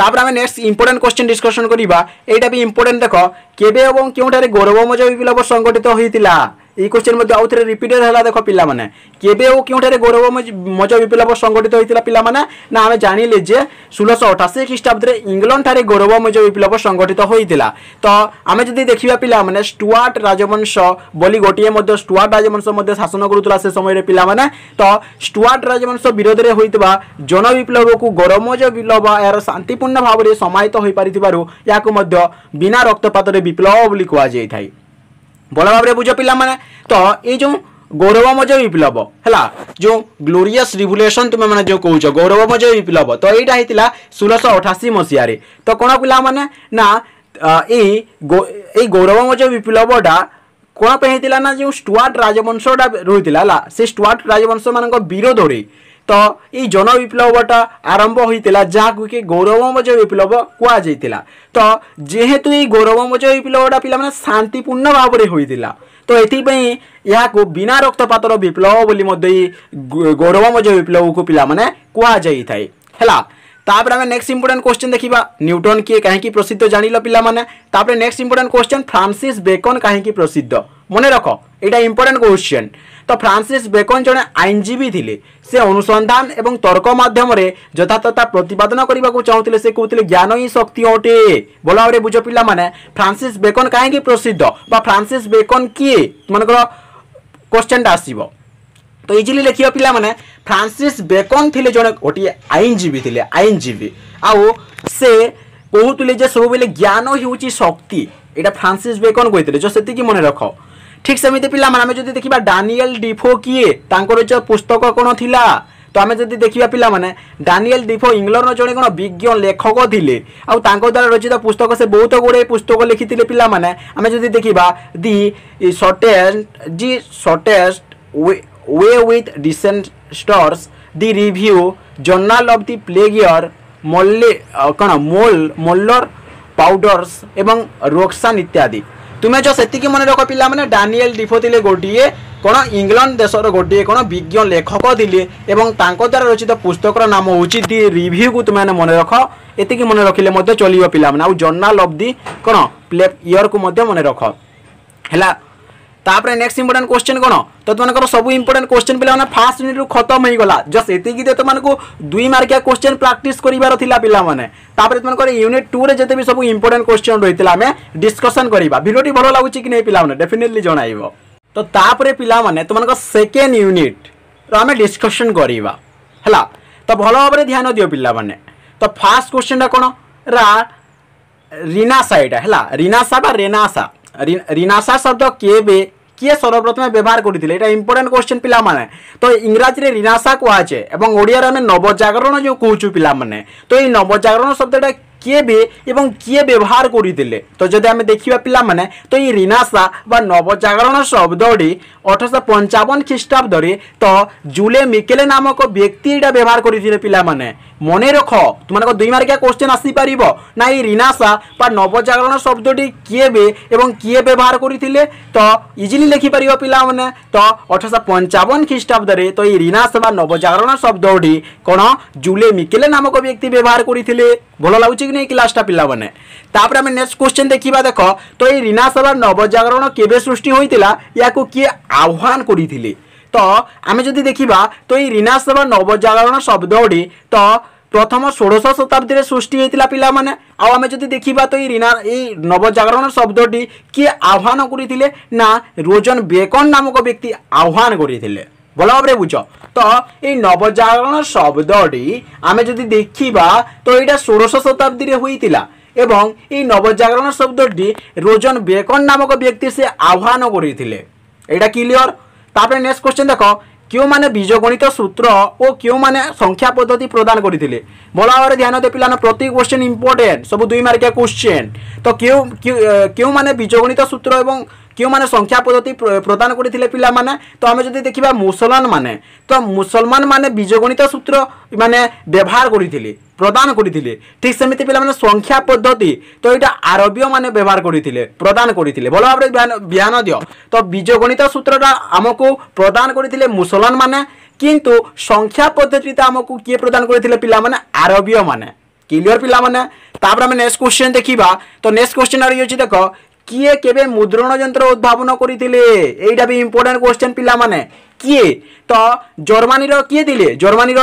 তাপরে আমি নেক্সট ইম্পর্টেন্ট কোশ্চেন ডিসকশন করা এইটা বি ইম্পর্টেন্ট দেখ কেবে এবং কেউঠার গৌরবময় বিপ্লব সংগঠিত হয়েছিল এই কোশ্চেন মধ্যে আউথরে রিপিটেড হল দেখ মানে কেবে ও কেউঠারে গৌরবময় বিপ্লব সংগঠিত হয়েছিল মানে না আমি জানিলে যে ষোলশ অঠাশি খ্রিস্টাব্দে গৌরব গৌরবময় বিপ্লব সংগঠিত হয়েছিল তো আমি যদি দেখিবা পিলা মানে স্টুয়ার্ট রাজবংশ বলি গোটিয়ে মধ্যে স্টুয়ার্ট রাজবংশ মধ্যে শাসন করুতলা সে সময়ের পিলা মানে তো স্টুয়ার্ট রাজবংশ বিরোধে হয়েছে জনবিপ্লবকু গৌরবময় বিপ্লব এর শান্তিপূর্ণ ভাবে সমাহিত হয়ে পারি ইয়াকু বিনা রক্তপাতরে বিপ্লব বলি কোয়া যাই থাই ଭଲ ଭାବରେ ବୁଝ ପିଲାମାନେ ତ ଏଇ ଯେଉଁ ଗୌରବମୟ ବିପ୍ଳବ ହେଲା ଯେଉଁ ଗ୍ଲୋରିୟସ୍ ରିଭୁଲେସନ୍ ତୁମେମାନେ ଯେଉଁ କହୁଛ ଗୌରବମୟ ବିପ୍ଳବ ତ ଏଇଟା ହେଇଥିଲା ଷୋହଳଶହ ଅଠାଅଶୀ ମସିହାରେ ତ କ'ଣ ପିଲାମାନେ ନା ଏଇ ଏଇ ଗୌରବମୟ ବିପ୍ଳବଟା କ'ଣ ପାଇଁ ହେଇଥିଲା ନା ଯେଉଁ ଷ୍ଟୁଆର୍ଟ ରାଜବଂଶଟା ରହିଥିଲା ହେଲା ସେ ଷ୍ଟୁଆର୍ଟ ରାଜବଂଶମାନଙ୍କ ବିରୋଧରେ तो यन विप्लवटा आरंभ होता जहाँ कि गौरवमज विप्लव कहला तो जेहेतु ये गौरवमज विप्लवटा पे शांतिपूर्ण भाव में होता तो ये यहाँ को बिना रक्तपात विप्लवी गौरवमज विप्ल को पे कई तापर आम नेक्स्ट इंपोर्टेंट क्वेश्चन देखा न्यूटन किए कहीं प्रसिद्ध जान लाने next important question Francis Bacon कहीं प्रसिद्ध মনে রখ এটা ইম্পর্টেন্ট কোশ্চেন তো ফ্রান্সিস বেকন জনে আইনজীবী লে সে অনুসন্ধান এবং তর্ক মাধ্যমে যথাযথা প্রতিপাদন করা চাহুলে সে কৌলে জ্ঞান হি শক্তি অটে ভাল ভাবে বুঝ পিলা মানে ফ্রান্সিস বেকন কী প্রসিদ্ধ বা ফ্রান্সিস বেকন কি মনে তোমার কোশ্চেনটা আসব তো ইজিলি লেখিও পিলা মানে ফ্রান্সিস বেকন লে জন গোটিয়ে আইনজীবী লে আইনজীবী সে কৌলে যে সবুলে জ্ঞান হচ্ছে শক্তি এটা ফ্রান্সিস বেকন কে যে সেটি মনে রখ ଠିକ୍ ସେମିତି ପିଲାମାନେ ଆମେ ଯଦି ଦେଖିବା ଡାନିଏଲ ଡିଫୋ କିଏ ତାଙ୍କର ଯେଉଁ ପୁସ୍ତକ କ'ଣ ଥିଲା ତ ଆମେ ଯଦି ଦେଖିବା ପିଲାମାନେ ଡାନିଏଲ ଡିଫୋ ଇଂଲଣ୍ଡର ଜଣେ କ'ଣ ବିଜ୍ଞ ଲେଖକ ଥିଲେ ଆଉ ତାଙ୍କ ଦ୍ୱାରା ରଚିତ ପୁସ୍ତକ ସେ ବହୁତ ଗୁଡ଼ିଏ ପୁସ୍ତକ ଲେଖିଥିଲେ ପିଲାମାନେ ଆମେ ଯଦି ଦେଖିବା the shortest the shortest way with decent stars the review journal of the ପ୍ଲେଗିୟର ମଲ୍ଲେ କ'ଣ ମୋଲ ମୋଲର ପାଉଡର୍ସ ଏବଂ ରୋକ୍ସାନ୍ ଇତ୍ୟାଦି ତୁମେ ଯେଉଁ ସେତିକି ମନେ ରଖ ପିଲାମାନେ ଡାନିଏଲ ଡିଫୋ ଥିଲେ ଗୋଟିଏ କ'ଣ ଇଂଲଣ୍ଡ ଦେଶର ଗୋଟିଏ କ'ଣ ବିଜ୍ଞ ଲେଖକ ଥିଲେ ଏବଂ ତାଙ୍କ ଦ୍ୱାରା ରଚିତ ପୁସ୍ତକର ନାମ ହେଉଛି ଦି ରିଭ୍ୟୁକୁ ତୁମେମାନେ ମନେ ରଖ ଏତିକି ମନେ ରଖିଲେ ମଧ୍ୟ ଚଳିବ ପିଲାମାନେ ଆଉ ଜର୍ଣ୍ଣାଲ ଅଫ୍ ଦି କ'ଣ ପ୍ଲେ ଇୟର୍କୁ ମଧ୍ୟ ମନେ ରଖ ହେଲା ତାପରେ ନେକ୍ସଟ ଇମ୍ପୋର୍ଟାଣ୍ଟ କ୍ୱେଶ୍ଚନ୍ କ'ଣ ତ তোমাদের সব ইম্পর্টাট কোশ্চেন পিলা মানে ফার্স্ট ইউনিট্রু খতম হয়ে গলা জস্ট এতিকি তোমাকে দুই মার্কিয়া কোশ্চেন প্রাকটিস করবার লা পিলা মানে তাপরে তোমার ইউনিট টু রে যেতে সব ইম্পর্টাট কোশ্চেন রয়েছে আমি ডিসকসন করা ভিডিওটি ভালো লাগুচি কি নাই পিলা মানে ডেফিনেটলি জনাইব তো তাপরে পিলা মানে তোমার সেকেন্ড ইউনিট আমি ডিসকসন করা হল তো ভালো ভাবে ধ্যান দিও পিলা মানে তো ফার্স্ট কোশ্চেনটা কোণ রা রিনাসা এটা হল রিনাসা বা রেনাসা ঋণাশা শব্দ কেবে কিয়ে সর্বপ্রথমে ব্যবহার করে এটা ইম্পর্টাট কোশ্চেন পিলামানে তো ইংরাজিরে ঋণাশা কুহাছে এবং ওড়িয়ার আমি নবজাগরণ যে কুচু পিলামানে তো এই নবজাগরণ শব্দটা কেবে এবং কিয়ে ବ୍ୟବହାର କରିଥିଲେ ତ ଯଦି ଆମେ ଦେଖିବା ପିଲାମାନେ ତ ଏଇ ରିନାସା ବା ନବଜାଗରଣ ଶବ୍ଦଟି ଅଠରଶହ ପଞ୍ଚାବନ ଖ୍ରୀଷ୍ଟାବ୍ଦରେ ତ ଜୁଲେ ମିକେଲେ ନାମକ ବ୍ୟକ୍ତି ଏଇଟା ବ୍ୟବହାର କରିଥିଲେ ପିଲାମାନେ ମନେ ରଖ ତୁମମାନଙ୍କ ଦୁଇ ମାର୍କିଆ କୋଶ୍ଚିନ୍ ଆସିପାରିବ ନା ଏଇ ରିନାସା ବା ନବଜାଗରଣ ଶବ୍ଦଟି କିଏବେ ଏବଂ କିଏ ବ୍ୟବହାର କରିଥିଲେ ତ ଇଜିଲି ଲେଖିପାରିବ ପିଲାମାନେ ତ ଅଠରଶହ ପଞ୍ଚାବନ ଖ୍ରୀଷ୍ଟାବ୍ଦରେ ତ ଏଇ ରିନାସା ବା ନବଜାଗରଣ ଶବ୍ଦଟି କ'ଣ ଜୁଲେ ମିକେଲେ ନାମକ ବ୍ୟକ୍ତି ବ୍ୟବହାର କରିଥିଲେ ଭଲ ଲାଗୁଛି ନେଇ କ୍ଲାସ୍ଟା ପିଲାମାନେ ତାପରେ ଆମେ ନେକ୍ସଟ କ୍ୱେଶ୍ଚିନ୍ ଦେଖିବା ଦେଖ ତ ଏଇ ରୀନା ସଭା ନବଜାଗରଣ କେବେ ସୃଷ୍ଟି ହୋଇଥିଲା ୟାକୁ କିଏ ଆହ୍ୱାନ କରିଥିଲେ ତ ଆମେ ଯଦି ଦେଖିବା ତ ଏଇ ରୀନା ସଭା ନବଜାଗରଣ ଶବ୍ଦଟି ତ ପ୍ରଥମ ଷୋଡ଼ଶ ଶତାବ୍ଦୀରେ ସୃଷ୍ଟି ହୋଇଥିଲା ପିଲାମାନେ ଆଉ ଆମେ ଯଦି ଦେଖିବା ତ ଏଇ ରୀନା ଏଇ ନବଜାଗରଣ ଶବ୍ଦଟି କିଏ ଆହ୍ୱାନ କରିଥିଲେ ନା ରୋଜନ বেকন ନାମକ ବ୍ୟକ୍ତି ଆହ୍ୱାନ କରିଥିଲେ ଭଲ ଭାବରେ ବୁଝ ତ ଏଇ ନବଜାଗରଣ ଶବ୍ଦଟି ଆମେ ଯଦି ଦେଖିବା ତ ଏଇଟା ଷୋଡ଼ଶ ଶତାବ୍ଦୀରେ ହୋଇଥିଲା এবং এই নবজাগরণ শব্দটি রোজন বেকন নামক ব্যক্তি সে আহ্বান করেছিলেন এটা ক্লিয়র তারপরে নেক্সট কোশ্চেন দেখো কেউ মানে বীজগণিত সূত্র ও কেউ মানে সংখ্যা পদ্ধতি প্রদান করে ভাল ভাবে ধ্যান দে পিলান প্রতি কোশ্চেন ইম্পর্টেন্ট সবু দুই মার্কিয়া কোশ্চেন তো কেউ কেউ মানে বীজগণিত সূত্র এবং କେଉଁମାନେ ସଂଖ୍ୟା ପଦ୍ଧତି ପ୍ରଦାନ କରିଥିଲେ ପିଲାମାନେ ତ ଆମେ ଯଦି ଦେଖିବା ମୁସଲମାନମାନେ ତ ମୁସଲମାନମାନେ ବୀଜଗଣିତ ସୂତ୍ର ମାନେ ବ୍ୟବହାର କରିଥିଲେ প্রদান করে মানে, মানে মানে ঠিক সেমিতি পিলা মানে সংখ্যা পদ্ধতি তো এটা আরবীয় মানে ব্যবহার করে প্রদান করে ভালো ভাবে ধ্যান দিও তো বীজগণিত সূত্রটা আমি প্রদান করে মুসলমান মানে কিন্তু সংখ্যা পদ্ধতিটা আমি কি প্রদান করে পিলা মানে আরবীয় মানে ক্লিয়ার পিলা মানে তাপরে আমি নেক্সট কোশ্চেন দেখা তো নেক্সট কোশ্চেন আর দেখ কিয়ে কেবে মুদ্রণ যন্ত্র উদ্ভাবন করে এইটা বি ইম্পর্টাট কোশ্চেন পিলামানে কিয়ে তো জর্মানির কিয়ে দিলে জর্মানির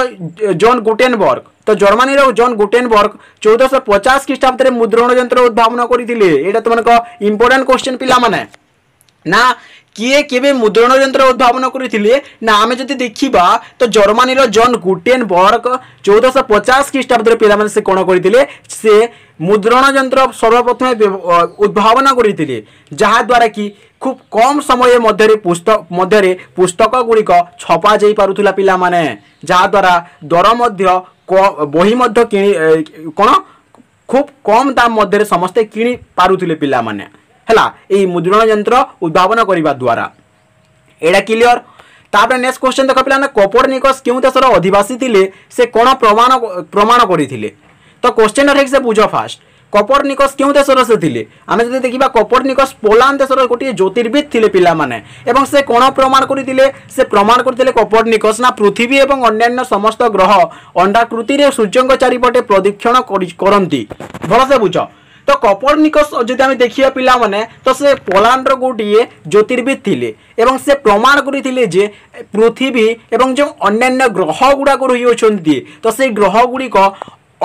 জন গুটেনবর্গ তো জর্মানির জন গুটেনবর্গ চৌদশহ পচাশ খ্রিস্টাব্দে মুদ্রণ যন্ত্র উদ্ভাবন করে এটা তোমার ইম্পর্টাট কোশ্চেন পিলামানে না କିଏ କେବେ ମୁଦ୍ରଣ ଯନ୍ତ୍ର ଉଦ୍ଭାବନ କରିଥିଲେ ନା ଆମେ ଯଦି ଦେଖିବା ତ ଜର୍ମାନୀର ଜନ୍ ଗୁଟେନ୍ ବର୍ଗ ଚଉଦଶହ ପଚାଶ ଖ୍ରୀଷ୍ଟାବ୍ଦରେ ପିଲାମାନେ ସେ କ'ଣ କରିଥିଲେ ସେ ମୁଦ୍ରଣ ଯନ୍ତ୍ର ସର୍ବପ୍ରଥମେ ଉଦ୍ଭାବନ କରିଥିଲେ ଯାହାଦ୍ୱାରା କି ଖୁବ୍ କମ୍ ସମୟ ମଧ୍ୟରେ ପୁସ୍ତକ ମଧ୍ୟରେ ପୁସ୍ତକ ଗୁଡ଼ିକ ଛପା ଯାଇପାରୁଥିଲା ପିଲାମାନେ ଯାହାଦ୍ୱାରା ଦର ମଧ୍ୟ ବହି ମଧ୍ୟ କିଣି କ'ଣ ଖୁବ୍ କମ୍ ଦାମ ମଧ୍ୟରେ ସମସ୍ତେ କିଣି ପାରୁଥିଲେ ପିଲାମାନେ ହେଲା ଏଇ ମୁଦ୍ରଣ ଯନ୍ତ୍ର ଉଦ୍ଭାବନ କରିବା ଦ୍ୱାରା ଏଇଟା କ୍ଲିଅର ତାପରେ ନେକ୍ସଟ କ୍ୱେଶ୍ଚନ୍ ଦେଖ ପିଲାମାନେ କୋପରନିକସ୍ କେଉଁ ଦେଶର ଅଧିବାସୀ ଥିଲେ ସେ କ'ଣ ପ୍ରମାଣ ପ୍ରମାଣ କରିଥିଲେ ତ କ୍ୱେଶ୍ଚନ୍ଟା ଠିକ୍ ସେ ବୁଝ ଫାଷ୍ଟ କପରନିକସ୍ କେଉଁ ଦେଶର ସେ ଥିଲେ ଆମେ ଯଦି ଦେଖିବା କପରନିକସ୍ ପୋଲାଣ୍ଡ ଦେଶର ଗୋଟିଏ ଜ୍ୟୋତିର୍ବିଦ ଥିଲେ ପିଲାମାନେ ଏବଂ ସେ କ'ଣ ପ୍ରମାଣ କରିଥିଲେ ସେ ପ୍ରମାଣ କରିଥିଲେ କପରନିକସ୍ ନା ପୃଥିବୀ ଏବଂ ଅନ୍ୟାନ୍ୟ ସମସ୍ତ ଗ୍ରହ ଅଣ୍ଡାକୃତିରେ ସୂର୍ଯ୍ୟଙ୍କ ଚାରିପଟେ ପ୍ରଦକ୍ଷିଣ କରନ୍ତି ଭଲସେ ବୁଝ ତ କପର୍ନିକସ୍ ଯଦି ଆମେ ଦେଖିବା ପିଲାମାନେ ତ ସେ ପୋଲାଣ୍ଡର ଗୋଟିଏ ଜ୍ୟୋତିର୍ବିଦ ଥିଲେ ଏବଂ ସେ ପ୍ରମାଣ କରିଥିଲେ ଯେ ପୃଥିବୀ ଏବଂ ଯେଉଁ ଅନ୍ୟାନ୍ୟ ଗ୍ରହ ଗୁଡ଼ାକ ରହିଅଛନ୍ତି ତ ସେଇ ଗ୍ରହ ଗୁଡ଼ିକ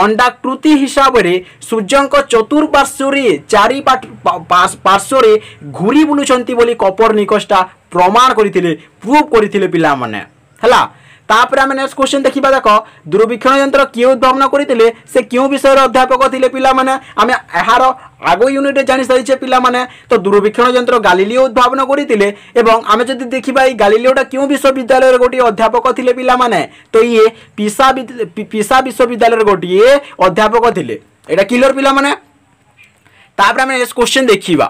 ଅଣ୍ଡାକୃତି ହିସାବରେ ସୂର୍ଯ୍ୟଙ୍କ ଚତୁଃପାର୍ଶ୍ୱରେ ଚାରି ପାର୍ଶ୍ୱରେ ଘୁରି ବୁଲୁଛନ୍ତି ବୋଲି କପର ନିକସଟା ପ୍ରମାଣ କରିଥିଲେ ପ୍ରୁଭ୍ କରିଥିଲେ ପିଲାମାନେ ହେଲା আমি নেক্সট ନେକ୍ସଟ କ୍ୱେଶ୍ଚିନ୍ ଦେଖିବା দূরবীক্ষণ যন্ত্র ଯନ୍ତ୍ର উদ্ভাবন করে সে কেউ বিষয়ের অধ্যাপক লে পিলা মানে আমি এর আগ ইউনিটে জানি সারিছে পিলা মানে তো দূরবীক্ষণ যন্ত্র গালিলিও উদ্ভাবন করে এবং আমি যদি দেখিবা এই গালিলিওটা কেউ বিশ্ববিদ্যালয়ের গোটি অধ্যাপক লে পিলা মানে তো ইয়ে পিসা পিসা বিশ্ববিদ্যালয়ের গোটি অধ্যাপক লে এটা কিলর মানে তাপরে আমি নেক্সট কোশ্চেন দেখিবা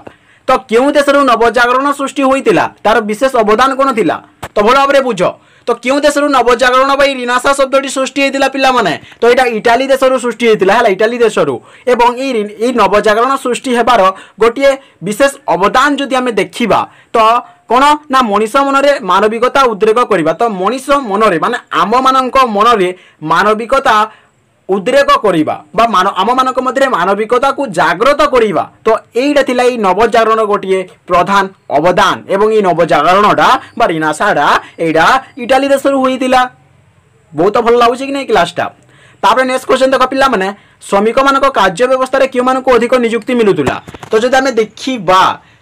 তো কেউ দেশের নবজাগরণ সৃষ্টি হয়েছিল তার বিশেষ অবদান কোণ লা তো ভালো ভাবে বুঝ তো কেউ দেশর নবজাগরণ বা এই রিনাসা শব্দটি সৃষ্টি হয়েছিল পিলামানে তো এটা ইটালি দেশর সৃষ্টি হয়েছিল হ্যাঁ ইটালি দেশর এবং এই এই নবজাগরণ সৃষ্টি হবার গোটিয়ে বিশেষ অবদান যদি আমি দেখিবা তো কোণ না মনিষ মনরে মানবিকতা উদ্রেক করা তো মনিষ মনরে মানে আমমানক মনরে মানবিকতা উদ্রেক করা বা আম মানক মধ্যে মানবিকতা জাগ্রত করা তো এইটা লা এই নবজাগরণ গোটিয়ে প্রধান অবদান এবং এই নবজাগরণটা বা রিনাসাটা এইটা ইটালি দেশর হয়েছিল ବହୁତ ଭଲ ଲାଗୁଛି କି ନାହିଁ କ୍ଲାସ୍ଟା ତାପରେ ନେକ୍ସଟ କ୍ୱେଶ୍ଚନ୍ ଦେଖ ପିଲାମାନେ ଶ୍ରମିକମାନଙ୍କ କାର୍ଯ୍ୟ ବ୍ୟବସ୍ଥାରେ କେଉଁମାନଙ୍କୁ ଅଧିକ ନିଯୁକ୍ତି ମିଳୁଥିଲା ତ ଯଦି ଆମେ ଦେଖିବା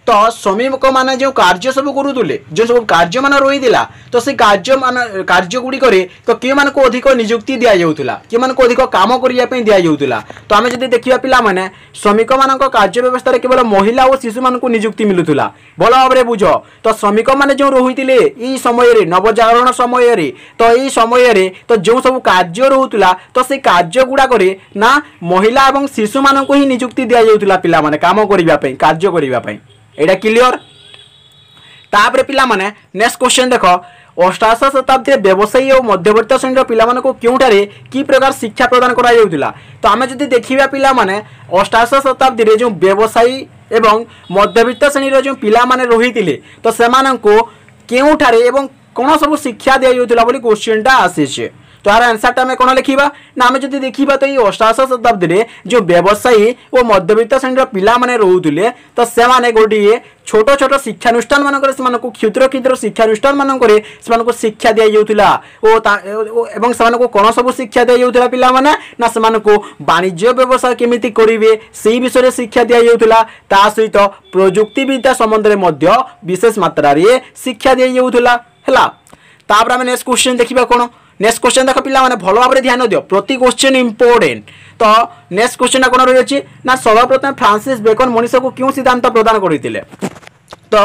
ତ ଶ୍ରମିକମାନେ ଯେଉଁ କାର୍ଯ୍ୟ ସବୁ କରୁଥିଲେ ଯେଉଁ ସବୁ କାର୍ଯ୍ୟମାନ ରହିଥିଲା ତ ସେ କାର୍ଯ୍ୟମାନ କାର୍ଯ୍ୟଗୁଡ଼ିକରେ ତ କେଉଁମାନଙ୍କୁ ଅଧିକ ନିଯୁକ୍ତି ଦିଆଯାଉଥିଲା କେଉଁମାନଙ୍କୁ ଅଧିକ କାମ କରିବା ପାଇଁ ଦିଆଯାଉଥିଲା ତ ଆମେ ଯଦି ଦେଖିବା ପିଲାମାନେ ଶ୍ରମିକମାନଙ୍କ କାର୍ଯ୍ୟ ବ୍ୟବସ୍ଥାରେ କେବଳ ମହିଳା ଓ ଶିଶୁମାନଙ୍କୁ ନିଯୁକ୍ତି ମିଳୁଥିଲା ଭଲ ଭାବରେ ବୁଝ ତ ଶ୍ରମିକମାନେ ଯେଉଁ ରହୁଥିଲେ ଏଇ ସମୟରେ ନବଜାଗରଣ ସମୟରେ ତ ଏଇ ସମୟରେ ତ ଯେଉଁ ସବୁ କାର୍ଯ୍ୟ ରହୁଥିଲା ତ ସେ କାର୍ଯ୍ୟଗୁଡ଼ାକରେ ନା ମହିଳା ଏବଂ ଶିଶୁମାନଙ୍କୁ ହିଁ ନିଯୁକ୍ତି ଦିଆଯାଉଥିଲା ପିଲାମାନେ କାମ କରିବା ପାଇଁ କାର୍ଯ୍ୟ କରିବା ପାଇଁ এটা ক্লিୟର ତାପରେ ପିଲାମାନେ ନେକ୍ସଟ କ୍ୱେଶ୍ଚନ୍ ଦେଖ ଅଷ୍ଟାଦଶ ଶତାବ୍ଦୀରେ ବ୍ୟବସାୟୀ ଓ ମଧ୍ୟବର୍ତ୍ତୀ ଶ୍ରେଣୀର ପିଲାମାନଙ୍କୁ କେଉଁଠାରେ କି ପ୍ରକାର ଶିକ୍ଷା ପ୍ରଦାନ କରାଯାଉଥିଲା ତ ଆମେ ଯଦି ଦେଖିବା ପିଲାମାନେ ଅଷ୍ଟାଦଶ ଶତାବ୍ଦୀରେ ଯେଉଁ ବ୍ୟବସାୟୀ ଏବଂ ମଧ୍ୟବିତ୍ତ ଶ୍ରେଣୀର ଯେଉଁ ପିଲାମାନେ ରହିଥିଲେ ତ ସେମାନଙ୍କୁ କେଉଁଠାରେ ଏବଂ କ'ଣ ସବୁ ଶିକ୍ଷା ଦିଆଯାଉଥିଲା ବୋଲି କୋଶ୍ଚିନ୍ଟା ଆସିଛି তার আনসারটা আমি কোণ লিখবা না আমি যদি দেখিবা তো এই অষ্টাশ শতাব্দীরে যে ব্যবসায়ী ও মধ্যবিত্ত শ্রেণীর পিলা মানে রহুলে তো সেমানে গোটিয়ে ছোট ছোট শিক্ষানুষ্ঠান মানকরে সেমানকু ক্ষুদ্র ক্ষুদ্র শিক্ষানুষ্ঠান মানকরে সেমানকু শিক্ষা দিয়া যাউতিলা ও এবং সেমানকু কোন সব শিক্ষা দিয়া যাউতিলা পিলা মানে না সেমানকু বাণিজ্য ব্যবসায় কেমিতি করিবে সেই বিষয়ে শিক্ষা দিয়া যাউতিলা তা সহিত প্রযুক্তিবিদ্যা সম্বন্ধে মধ্য বিশেষ মাত্রারে শিক্ষা দিয়া যাউতিলা হেলা তাপরে আমি নেক্সট কোশ্চেন দেখিবা কোন নেক্সট কোশ্চেন দেখো পিলামানে ভালো ভাবে ধ্যান দিও প্রতি কোশ্চেন ইম্পর্টেন্ট তো নেক্সট কোশ্চেনটা কোন রয়েছে না সর্বপ্রথমে ফ্রান্সিস বেকন মনীষকে কেউ সিদ্ধান্ত প্রদান করেছিল তো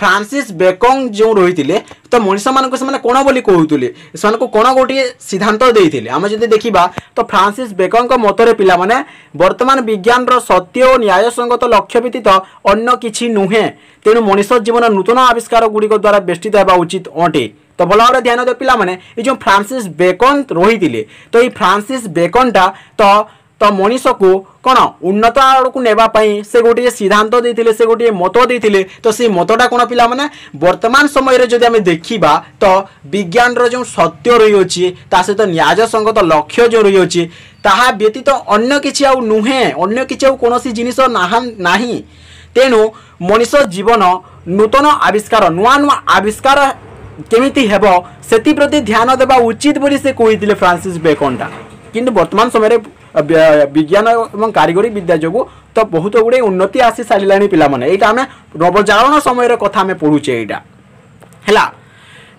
ফ্রান্সিস বেকং যে রয়েছে তো মনীষ মানুষ সে কোণ বলে কুলে সে কোণ গোটিয়ে সিদ্ধান্ত দিয়ে আমি যদি দেখা তো ফ্রান্সিস বেকং মতরে পিলা মানে বর্তমান বিজ্ঞানর সত্য ও ন্যায়সঙ্গত লক্ষ্য ব্যতীত অন্য কিছু নুহে তেমন মনীষ জীবন নূতন আবিষ্কার গুড়ি দ্বারা বেষ্টিত হওয়া উচিত অটে ତ ଭଲ ଭାବରେ ଧ୍ୟାନ ଦିଅ ପିଲାମାନେ ଏ ଯେଉଁ ଫ୍ରାନ୍ସିସ୍ ବେକନ୍ ରହିଥିଲେ ତ ଏଇ ଫ୍ରାନ୍ସିସ୍ ବେକନ୍ଟା ତ ତ ମଣିଷକୁ କ'ଣ ଉନ୍ନତ ଆଡ଼କୁ ନେବା ପାଇଁ ସେ ଗୋଟିଏ ସିଦ୍ଧାନ୍ତ ଦେଇଥିଲେ ସେ ଗୋଟିଏ ମତ ଦେଇଥିଲେ ତ ସେଇ ମତଟା କ'ଣ ପିଲାମାନେ ବର୍ତ୍ତମାନ ସମୟରେ ଯଦି ଆମେ ଦେଖିବା ତ ବିଜ୍ଞାନର ଯେଉଁ ସତ୍ୟ ରହିଅଛି ତା ସହିତ ନ୍ୟାୟସଙ୍ଗତ ଲକ୍ଷ୍ୟ ଯେଉଁ ରହିଅଛି ତାହା ବ୍ୟତୀତ ଅନ୍ୟ କିଛି ଆଉ ନୁହେଁ ଅନ୍ୟ କିଛି ଆଉ କୌଣସି ଜିନିଷ ନାହିଁ ତେଣୁ ମଣିଷ ଜୀବନ ନୂତନ ଆବିଷ୍କାର ନୂଆ ନୂଆ ଆବିଷ୍କାର କେମିତି ହେବ ସେଥିପ୍ରତି ଧ୍ୟାନ ଦେବା ଉଚିତ ବୋଲି ସେ କହିଥିଲେ ଫ୍ରାନ୍ସିସ୍ ବେକନ୍ଟା କିନ୍ତୁ ବର୍ତ୍ତମାନ ସମୟରେ ବିଜ୍ଞାନ ଏବଂ କାରିଗରୀ ବିଦ୍ୟା ଯୋଗୁଁ ତ ବହୁତ ଗୁଡ଼ିଏ ଉନ୍ନତି ଆସି ସାରିଲାଣି ପିଲାମାନେ ଏଇଟା ଆମେ ନବଜାଗରଣ ସମୟର କଥା ଆମେ ପଢ଼ୁଛେ ଏଇଟା ହେଲା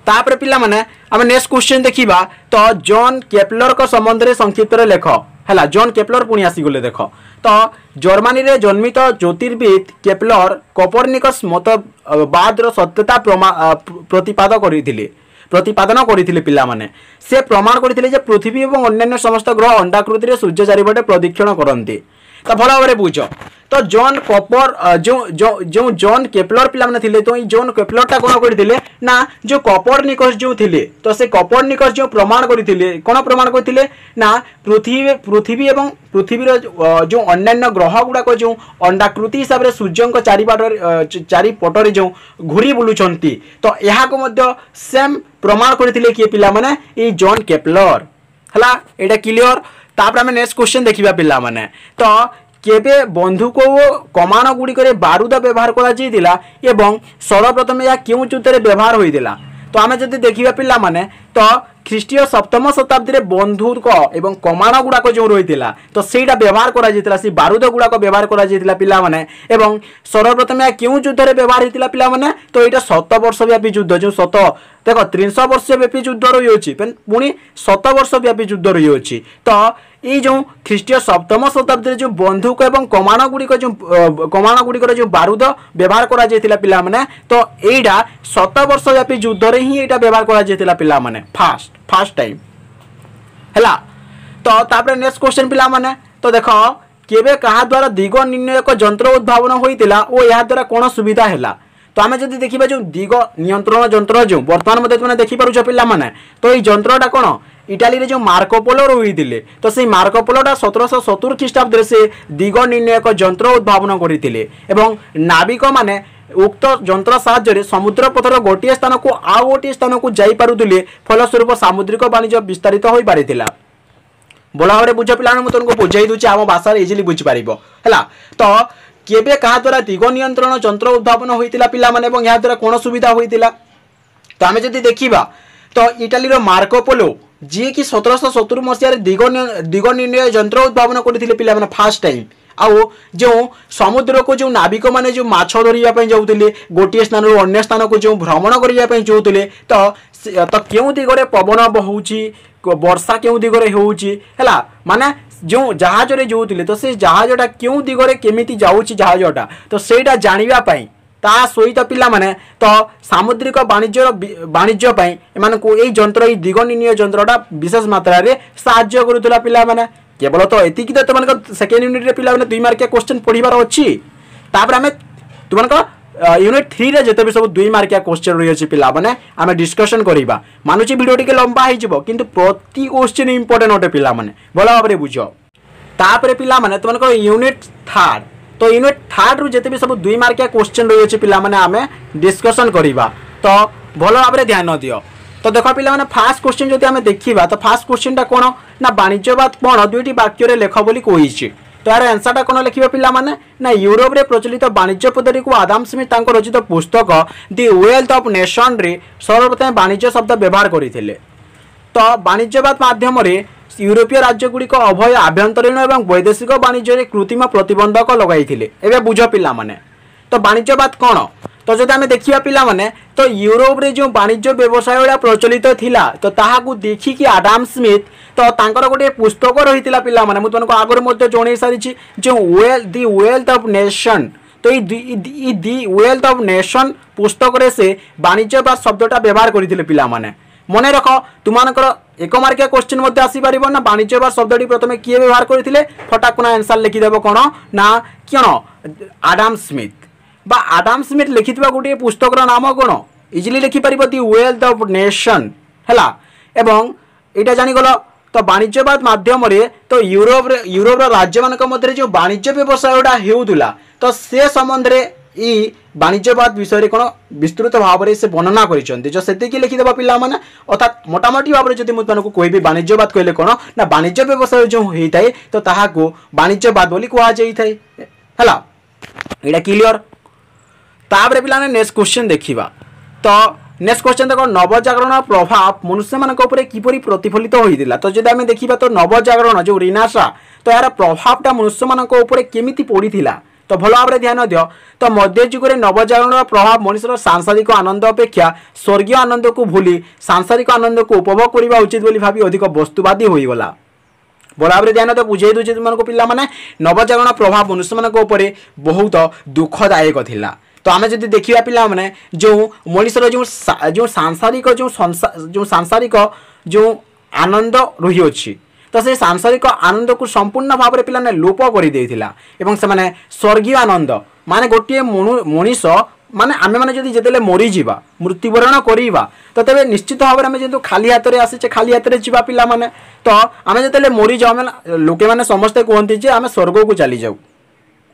ତାପରେ ପିଲାମାନେ ଆମେ ନେକ୍ସଟ କ୍ୱେଶ୍ଚିନ୍ ଦେଖିବା ତ ଜନ୍ କେପ୍ଲରଙ୍କ ସମ୍ବନ୍ଧରେ ସଂକ୍ଷିପ୍ତରେ ଲେଖ ହେଲା ଜନ୍ କେପ୍ଲର ପୁଣି ଆସିଗଲେ ଦେଖ ତ ଜର୍ମାନୀରେ ଜନ୍ମିତ ଜ୍ୟୋତିର୍ବିଦ କେପ୍ଲର କପରନିକସ୍ ମତବାଦର ସତ୍ୟତା ପ୍ରତିପାଦ କରିଥିଲେ ପ୍ରତିପାଦନ କରିଥିଲେ ପିଲାମାନେ ସେ ପ୍ରମାଣ କରିଥିଲେ ଯେ ପୃଥିବୀ ଏବଂ ଅନ୍ୟାନ୍ୟ ସମସ୍ତ ଗ୍ରହ ଅଣ୍ଡାକୃତିରେ ସୂର୍ଯ୍ୟ ଚାରିପଟେ ପ୍ରଦକ୍ଷିଣ କରନ୍ତି ତ ଭଲ ଭାବରେ ବୁଝ তো ଜନ୍ କପର ଯେଉଁ ଯେଉଁ ଜନ୍ କେପ୍ଲର ପିଲାମାନେ ଥିଲେ ତ ଏଇ ଜନ୍ କେପ୍ଲରଟା କ'ଣ କରିଥିଲେ ନା ଯେଉଁ କପର୍ନିକସ ଯେଉଁ ଥିଲେ ତ ସେ କପର୍ନିକସ ଯେଉଁ ପ୍ରମାଣ କରିଥିଲେ କ'ଣ ପ୍ରମାଣ କରିଥିଲେ ନା ପୃଥିବୀ ପୃଥିବୀ ଏବଂ ପୃଥିବୀର ଯେଉଁ ଅନ୍ୟାନ୍ୟ ଗ୍ରହ ଗୁଡ଼ାକ ଯେଉଁ ଅଣ୍ଡାକୃତି ହିସାବରେ ସୂର୍ଯ୍ୟଙ୍କ ଚାରିପଟରେ ଚାରିପଟରେ ଯେଉଁ ଘୁରି ବୁଲୁଛନ୍ତି ତ ଏହାକୁ ମଧ୍ୟ ସେମ୍ ପ୍ରମାଣ କରିଥିଲେ କିଏ ପିଲାମାନେ ଏଇ ଜନ୍ କେପ୍ଲର ହେଲା ଏଇଟା କ୍ଲିଅର ତାପରେ ଆମେ ନେକ୍ସଟ କ୍ୱେଶ୍ଚନ୍ ଦେଖିବା ପିଲାମାନେ ତ কেবে বন্ধুক ଓ କମାଣଗୁଡ଼ିକରେ ବାରୁଦ ବ୍ୟବହାର କରାଯାଇଥିଲା ଏବଂ ସର୍ବପ୍ରଥମେ ଏହା କେଉଁ ଯୁଦ୍ଧରେ ବ୍ୟବହାର ହୋଇଥିଲା ତ ଆମେ ଯଦି ଦେଖିବା ପିଲାମାନେ ତ ଖ୍ରୀଷ୍ଟୀୟ ସପ୍ତମ ଶତାବ୍ଦୀରେ ବନ୍ଧୁକ ଏବଂ କମାଣ ଗୁଡ଼ାକ ଯେଉଁ ରହିଥିଲା ତ ସେଇଟା ବ୍ୟବହାର କରାଯାଇଥିଲା ସେ ବାରୁଦ ଗୁଡ଼ାକ ବ୍ୟବହାର କରାଯାଇଥିଲା ପିଲାମାନେ ଏବଂ ସର୍ବପ୍ରଥମେ ଏହା କେଉଁ ଯୁଦ୍ଧରେ ବ୍ୟବହାର ହେଇଥିଲା ପିଲାମାନେ ତ ଏଇଟା ଶତ ବର୍ଷ ବ୍ୟାପୀ ଯୁଦ୍ଧ ଯେଉଁ ଶତ ଦେଖ ତ୍ରିଶହ ବର୍ଷ ବ୍ୟାପୀ ଯୁଦ୍ଧ ରହିଅଛି ପୁଣି ଶତ ବର୍ଷ ବ୍ୟାପୀ ଯୁଦ୍ଧ ରହିଅଛି ତ এই যে খ্রিস্টীয় সপ্তম শতাব্দীর যে বন্ধুক এবং কমাণগুড়ি যে কমাণগুড়ির যে বারুদ ব্যবহার করা যাই পিলামানে তো এইটা শত বর্ষ ব্যাপী যুদ্ধরে হি এটা ব্যবহার করা যাই পিলামানে ফার্স্ট ফার্স্ট টাইম ହେଲା ତ ତାପରେ ନେକ୍ସଟ କ୍ୱେଶ୍ଚନ୍ ପିଲାମାନେ ତ ଦେଖ କେବେ କାହା ଦ୍ୱାରା ଦିଗ ନିର୍ଣ୍ଣୟକ ଯନ୍ତ୍ର ଉଦ୍ଭାବନ ହୋଇଥିଲା ଓ ଏହା ଦ୍ୱାରା କ'ଣ ସୁବିଧା ହେଲା ତ ଆମେ ଯଦି ଦେଖିବା ଯେଉଁ ଦିଗ ନିୟନ୍ତ୍ରଣ ଯନ୍ତ୍ର ଯେଉଁ ବର୍ତ୍ତମାନ ମଧ୍ୟ ତୁମେ ଦେଖିପାରୁଛ ପିଲାମାନେ ତ ଏଇ ଯନ୍ତ୍ରଟା କ'ଣ ଇଟାଲୀରେ ଯେଉଁ ମାର୍କୋପୋଲୋ ରହିଥିଲେ ତ ସେଇ ମାର୍କୋପୋଲୋଟା ସତରଶହ ସତୁରି ଖ୍ରୀଷ୍ଟାବ୍ଦରେ ସେ ଦିଗ ନିର୍ଣ୍ଣୟକ ଯନ୍ତ୍ର ଉଦ୍ଭାବନ କରିଥିଲେ ଏବଂ ନାବିକମାନେ ଉକ୍ତ ଯନ୍ତ୍ର ସାହାଯ୍ୟରେ ସମୁଦ୍ର ପଥର ଗୋଟିଏ ସ୍ଥାନକୁ ଆଉ ଗୋଟିଏ ସ୍ଥାନକୁ ଯାଇପାରୁଥିଲେ ଫଳସ୍ୱରୂପ ସାମୁଦ୍ରିକ ବାଣିଜ୍ୟ ବିସ୍ତାରିତ ହୋଇପାରିଥିଲା ଭଲ ଭାବରେ ବୁଝ ପିଲାମାନେ ମୁଁ ତୁମକୁ ବୁଝାଇ ଦେଉଛି ଆମ ଭାଷାରେ ଇଜିଲି ବୁଝିପାରିବ ହେଲା ତ କେବେ କାହା ଦ୍ୱାରା ଦିଗ ନିୟନ୍ତ୍ରଣ ଯନ୍ତ୍ର ଉଦ୍ଭାବନ ହୋଇଥିଲା ପିଲାମାନେ ଏବଂ ଏହାଦ୍ୱାରା କ'ଣ ସୁବିଧା ହୋଇଥିଲା ତ ଆମେ ଯଦି ଦେଖିବା ତ ଇଟାଲୀର ମାର୍କୋପୋଲୋ যিকি সতেরশহ সতুরি মশায় দিগ দিগ নির্ণয় যন্ত্র উদ্ভাবন করে পিলা মানে ফার্স্ট টাইম ଆଉ ଯେଉଁ ସମୁଦ୍ରକୁ ଯେଉଁ ନାବିକମାନେ ଯେଉଁ ମାଛ ଧରିବା ପାଇଁ ଯାଉଥିଲେ ଗୋଟିଏ ସ୍ଥାନରୁ ଅନ୍ୟ ସ୍ଥାନକୁ ଯେଉଁ ଭ୍ରମଣ କରିବା ପାଇଁ ଯାଉଥିଲେ ତ ତ କେଉଁ ଦିଗରେ ପବନ ହେଉଛି ବର୍ଷା କେଉଁ ଦିଗରେ ହେଉଛି ହେଲା ମାନେ ଯେଉଁ ଜାହାଜରେ ଯାଉଥିଲେ ତ ସେ ଜାହାଜଟା କେଉଁ ଦିଗରେ କେମିତି ଯାଉଛି ଜାହାଜଟା ତ ସେଇଟା ଜାଣିବା ପାଇଁ ତା ସହିତ ପିଲାମାନେ ତ ସାମୁଦ୍ରିକ ବାଣିଜ୍ୟର ବାଣିଜ୍ୟ ପାଇଁ ଏମାନଙ୍କୁ ଏଇ ଯନ୍ତ୍ର ଏଇ ଦିଗ ନିର୍ଣ୍ଣୟ ଯନ୍ତ୍ରଟା ବିଶେଷ ମାତ୍ରାରେ ସାହାଯ୍ୟ କରୁଥିଲା ପିଲାମାନେ କେବଳ ତ ଏତିକି ତ ତୁମମାନଙ୍କ ସେକେଣ୍ଡ ୟୁନିଟ୍ରେ ପିଲାମାନେ ଦୁଇ ମାର୍କିଆ କ୍ୱେଶ୍ଚନ୍ ପଢ଼ିବାର ଅଛି ତାପରେ ଆମେ ତୁମମାନଙ୍କ ୟୁନିଟ୍ ଥ୍ରୀରେ ଯେତେ ବି ସବୁ ଦୁଇ ମାର୍କିଆ କୋଶ୍ଚିନ୍ ରହିଅଛି ପିଲାମାନେ ଆମେ ଡିସ୍କସନ୍ କରିବା ମାନୁଛି ଭିଡ଼ିଓ ଟିକେ ଲମ୍ବା ହେଇଯିବ କିନ୍ତୁ ପ୍ରତି କୋଶ୍ଚିନ୍ ଇମ୍ପୋର୍ଟାଣ୍ଟ ଅଟେ ପିଲାମାନେ ଭଲ ଭାବରେ ବୁଝ ତାପରେ ପିଲାମାନେ ତୁମମାନଙ୍କର ୟୁନିଟ୍ ଥାର୍ଡ଼ ତ ୟୁନିଟ୍ ଥାର୍ଡ଼ରୁ ଯେତେ ବି ସବୁ ଦୁଇ ମାର୍କିଆ କୋଶ୍ଚିନ୍ ରହିଅଛି ପିଲାମାନେ ଆମେ ଡିସ୍କସନ୍ କରିବା ତ ଭଲ ଭାବରେ ଧ୍ୟାନ ଦିଅ ତ ଦେଖ ପିଲାମାନେ ଫାର୍ଷ୍ଟ କୋଶ୍ଚିନ୍ ଯଦି ଆମେ ଦେଖିବା ତ ଫାର୍ଷ୍ଟ କୋଶ୍ଚିନ୍ଟା କ'ଣ ନା ବାଣିଜ୍ୟବାଦ କ'ଣ ଦୁଇଟି ବାକ୍ୟରେ ଲେଖ ବୋଲି କହିଛି ତ ଏହାର ଆନ୍ସରଟା କ'ଣ ଲେଖିବେ ପିଲାମାନେ ନା ୟୁରୋପରେ ପ୍ରଚଳିତ ବାଣିଜ୍ୟ ପଦ୍ଧତିକୁ ଆଦାମ ସ୍ମିଥ୍ ତାଙ୍କ ରଚିତ ପୁସ୍ତକ ଦି ୱେଲ୍ଥ ଅଫ୍ ନେସନ୍ରେ ସର୍ବପ୍ରଥମେ ବାଣିଜ୍ୟ ଶବ୍ଦ ବ୍ୟବହାର କରିଥିଲେ ତ ବାଣିଜ୍ୟବାଦ ମାଧ୍ୟମରେ ୟୁରୋପୀୟ ରାଜ୍ୟଗୁଡ଼ିକ ଅଭୟ ଆଭ୍ୟନ୍ତରୀଣ ଏବଂ ବୈଦେଶିକ ବାଣିଜ୍ୟରେ କୃତିମ ପ୍ରତିବନ୍ଧକ ଲଗାଇଥିଲେ ଏବେ ବୁଝ ପିଲାମାନେ ତ ବାଣିଜ୍ୟବାଦ କ'ଣ ତ ଯଦି ଆମେ ଦେଖିବା ପିଲାମାନେ ତ ୟୁରୋପରେ ଯେଉଁ ବାଣିଜ୍ୟ ବ୍ୟବସାୟ ଗୁଡ଼ା ପ୍ରଚଳିତ ଥିଲା ତ ତାହାକୁ ଦେଖିକି ଆଡାମ ସ୍ମିଥ୍ ତ ତାଙ୍କର ଗୋଟିଏ ପୁସ୍ତକ ରହିଥିଲା ପିଲାମାନେ ମୁଁ ତୁମକୁ ଆଗରୁ ମଧ୍ୟ ଜଣେଇ ସାରିଛି ଯେଉଁ well the wealth of nation ତ এই ଦି ওয়েলথ অফ নেশন পুস্তকরে সে বাণিজ্য বা শব্দটা ব্যবহার করেছিল পিলামানে মনে রখ তোমার এক মার্কিয়া কোশ্চিন মধ্যে আসিপার না বাণিজ্য বা শব্দটি প্রথমে কি ব্যবহার করে ফটাকনা আনসার দেব কোণ না কেন আডাম স্মিথ বা আডাম স্মিথ লিখি গোটিয়ে পুস্তকর নাম কোণ ইজিলি লিখিপার দি ওয়েলথ অফ নেশন হেলা এবং এটা জানিগল তো বাণিজ্যবাদ মাধ্যমে তো ইউরোপ ইউরোপর রাজ্য মানুষ মধ্যে যে বাণিজ্য ব্যবসায়টা হেউলা তো সে সম্বন্ধে ই বাণিজ্যবাদ বিষয়ে কোণ বিস্তৃত ভাবে সে বর্ণনা করেছেন যে সেতিকি লিখিদেবা পিলামানে অর্থাৎ মোটামুটি ভাবে যদি মু তোমাকে কহবি বাণিজ্যবাদ কহিলে কোণ না বাণিজ্য ব্যবসায় যে হয়ে থাকে তো তাহাকে বাণিজ্যবাদ বলে কুহযাই থাকে হল এটা ক্লিয়র তাপরে পিলামানে নেক্সট কোশ্চেন দেখিবা তো নেক্সট কোশ্চেন দেখ নবজাগরণ প্রভাব মনুষ্য মান উপরে কিপর প্রতিফলিত হয়েছিল তো যদি আমি দেখিবা তো নবজাগরণ যে রিনাশা তো এর প্রভাবটা মনুষ্য মান উপরে কেমিতি পড়িলা ତ ଭଲ ଭାବରେ ଧ୍ୟାନ ଦିଅ ତ ମଧ୍ୟଯୁଗରେ ନବଜାଗରଣର ପ୍ରଭାବ ମଣିଷର ସାଂସାରିକ ଆନନ୍ଦ ଅପେକ୍ଷା ସ୍ୱର୍ଗୀୟ ଆନନ୍ଦକୁ ଭୁଲି ସାଂସାରିକ ଆନନ୍ଦକୁ ଉପଭୋଗ କରିବା ଉଚିତ ବୋଲି ଭାବି ଅଧିକ ବସ୍ତୁବାଦୀ ହୋଇଗଲା ଭଲ ଭାବରେ ଧ୍ୟାନ ଦିଅ ବୁଝେଇ ଦେଉଛି ତୁମମାନଙ୍କୁ ପିଲାମାନେ ନବଜାଗରଣ ପ୍ରଭାବ ମନୁଷ୍ୟମାନଙ୍କ ଉପରେ ବହୁତ ଦୁଃଖଦାୟକ ଥିଲା ତ ଆମେ ଯଦି ଦେଖିବା ପିଲାମାନେ ଯେଉଁ ମଣିଷର ଯେଉଁ ଯେଉଁ ସାଂସାରିକ ଯେଉଁ ଯେଉଁ ସାଂସାରିକ ଯେଉଁ ଆନନ୍ଦ ରହିଅଛି ତ ସେ ସାଂସାରିକ ଆନନ୍ଦକୁ ସମ୍ପୂର୍ଣ୍ଣ ଭାବରେ ପିଲାମାନେ ଲୋପ କରିଦେଇଥିଲା ଏବଂ ସେମାନେ ସ୍ୱର୍ଗୀୟ ଆନନ୍ଦ ମାନେ ଗୋଟିଏ ମଣିଷ ମାନେ ଆମେମାନେ ଯଦି ଯେତେବେଳେ ମରିଯିବା ମୃତ୍ୟୁବରଣ କରିବା ତ ତେବେ ନିଶ୍ଚିତ ଭାବରେ ଆମେ ଯେହେତୁ ଖାଲି ହାତରେ ଆସିଛେ ଖାଲି ହାତରେ ଯିବା ପିଲାମାନେ ତ ଆମେ ଯେତେବେଳେ ମରିଯାଉ ଆମେ ଲୋକମାନେ ସମସ୍ତେ କୁହନ୍ତି ଯେ ଆମେ ସ୍ୱର୍ଗକୁ ଚାଲିଯାଉ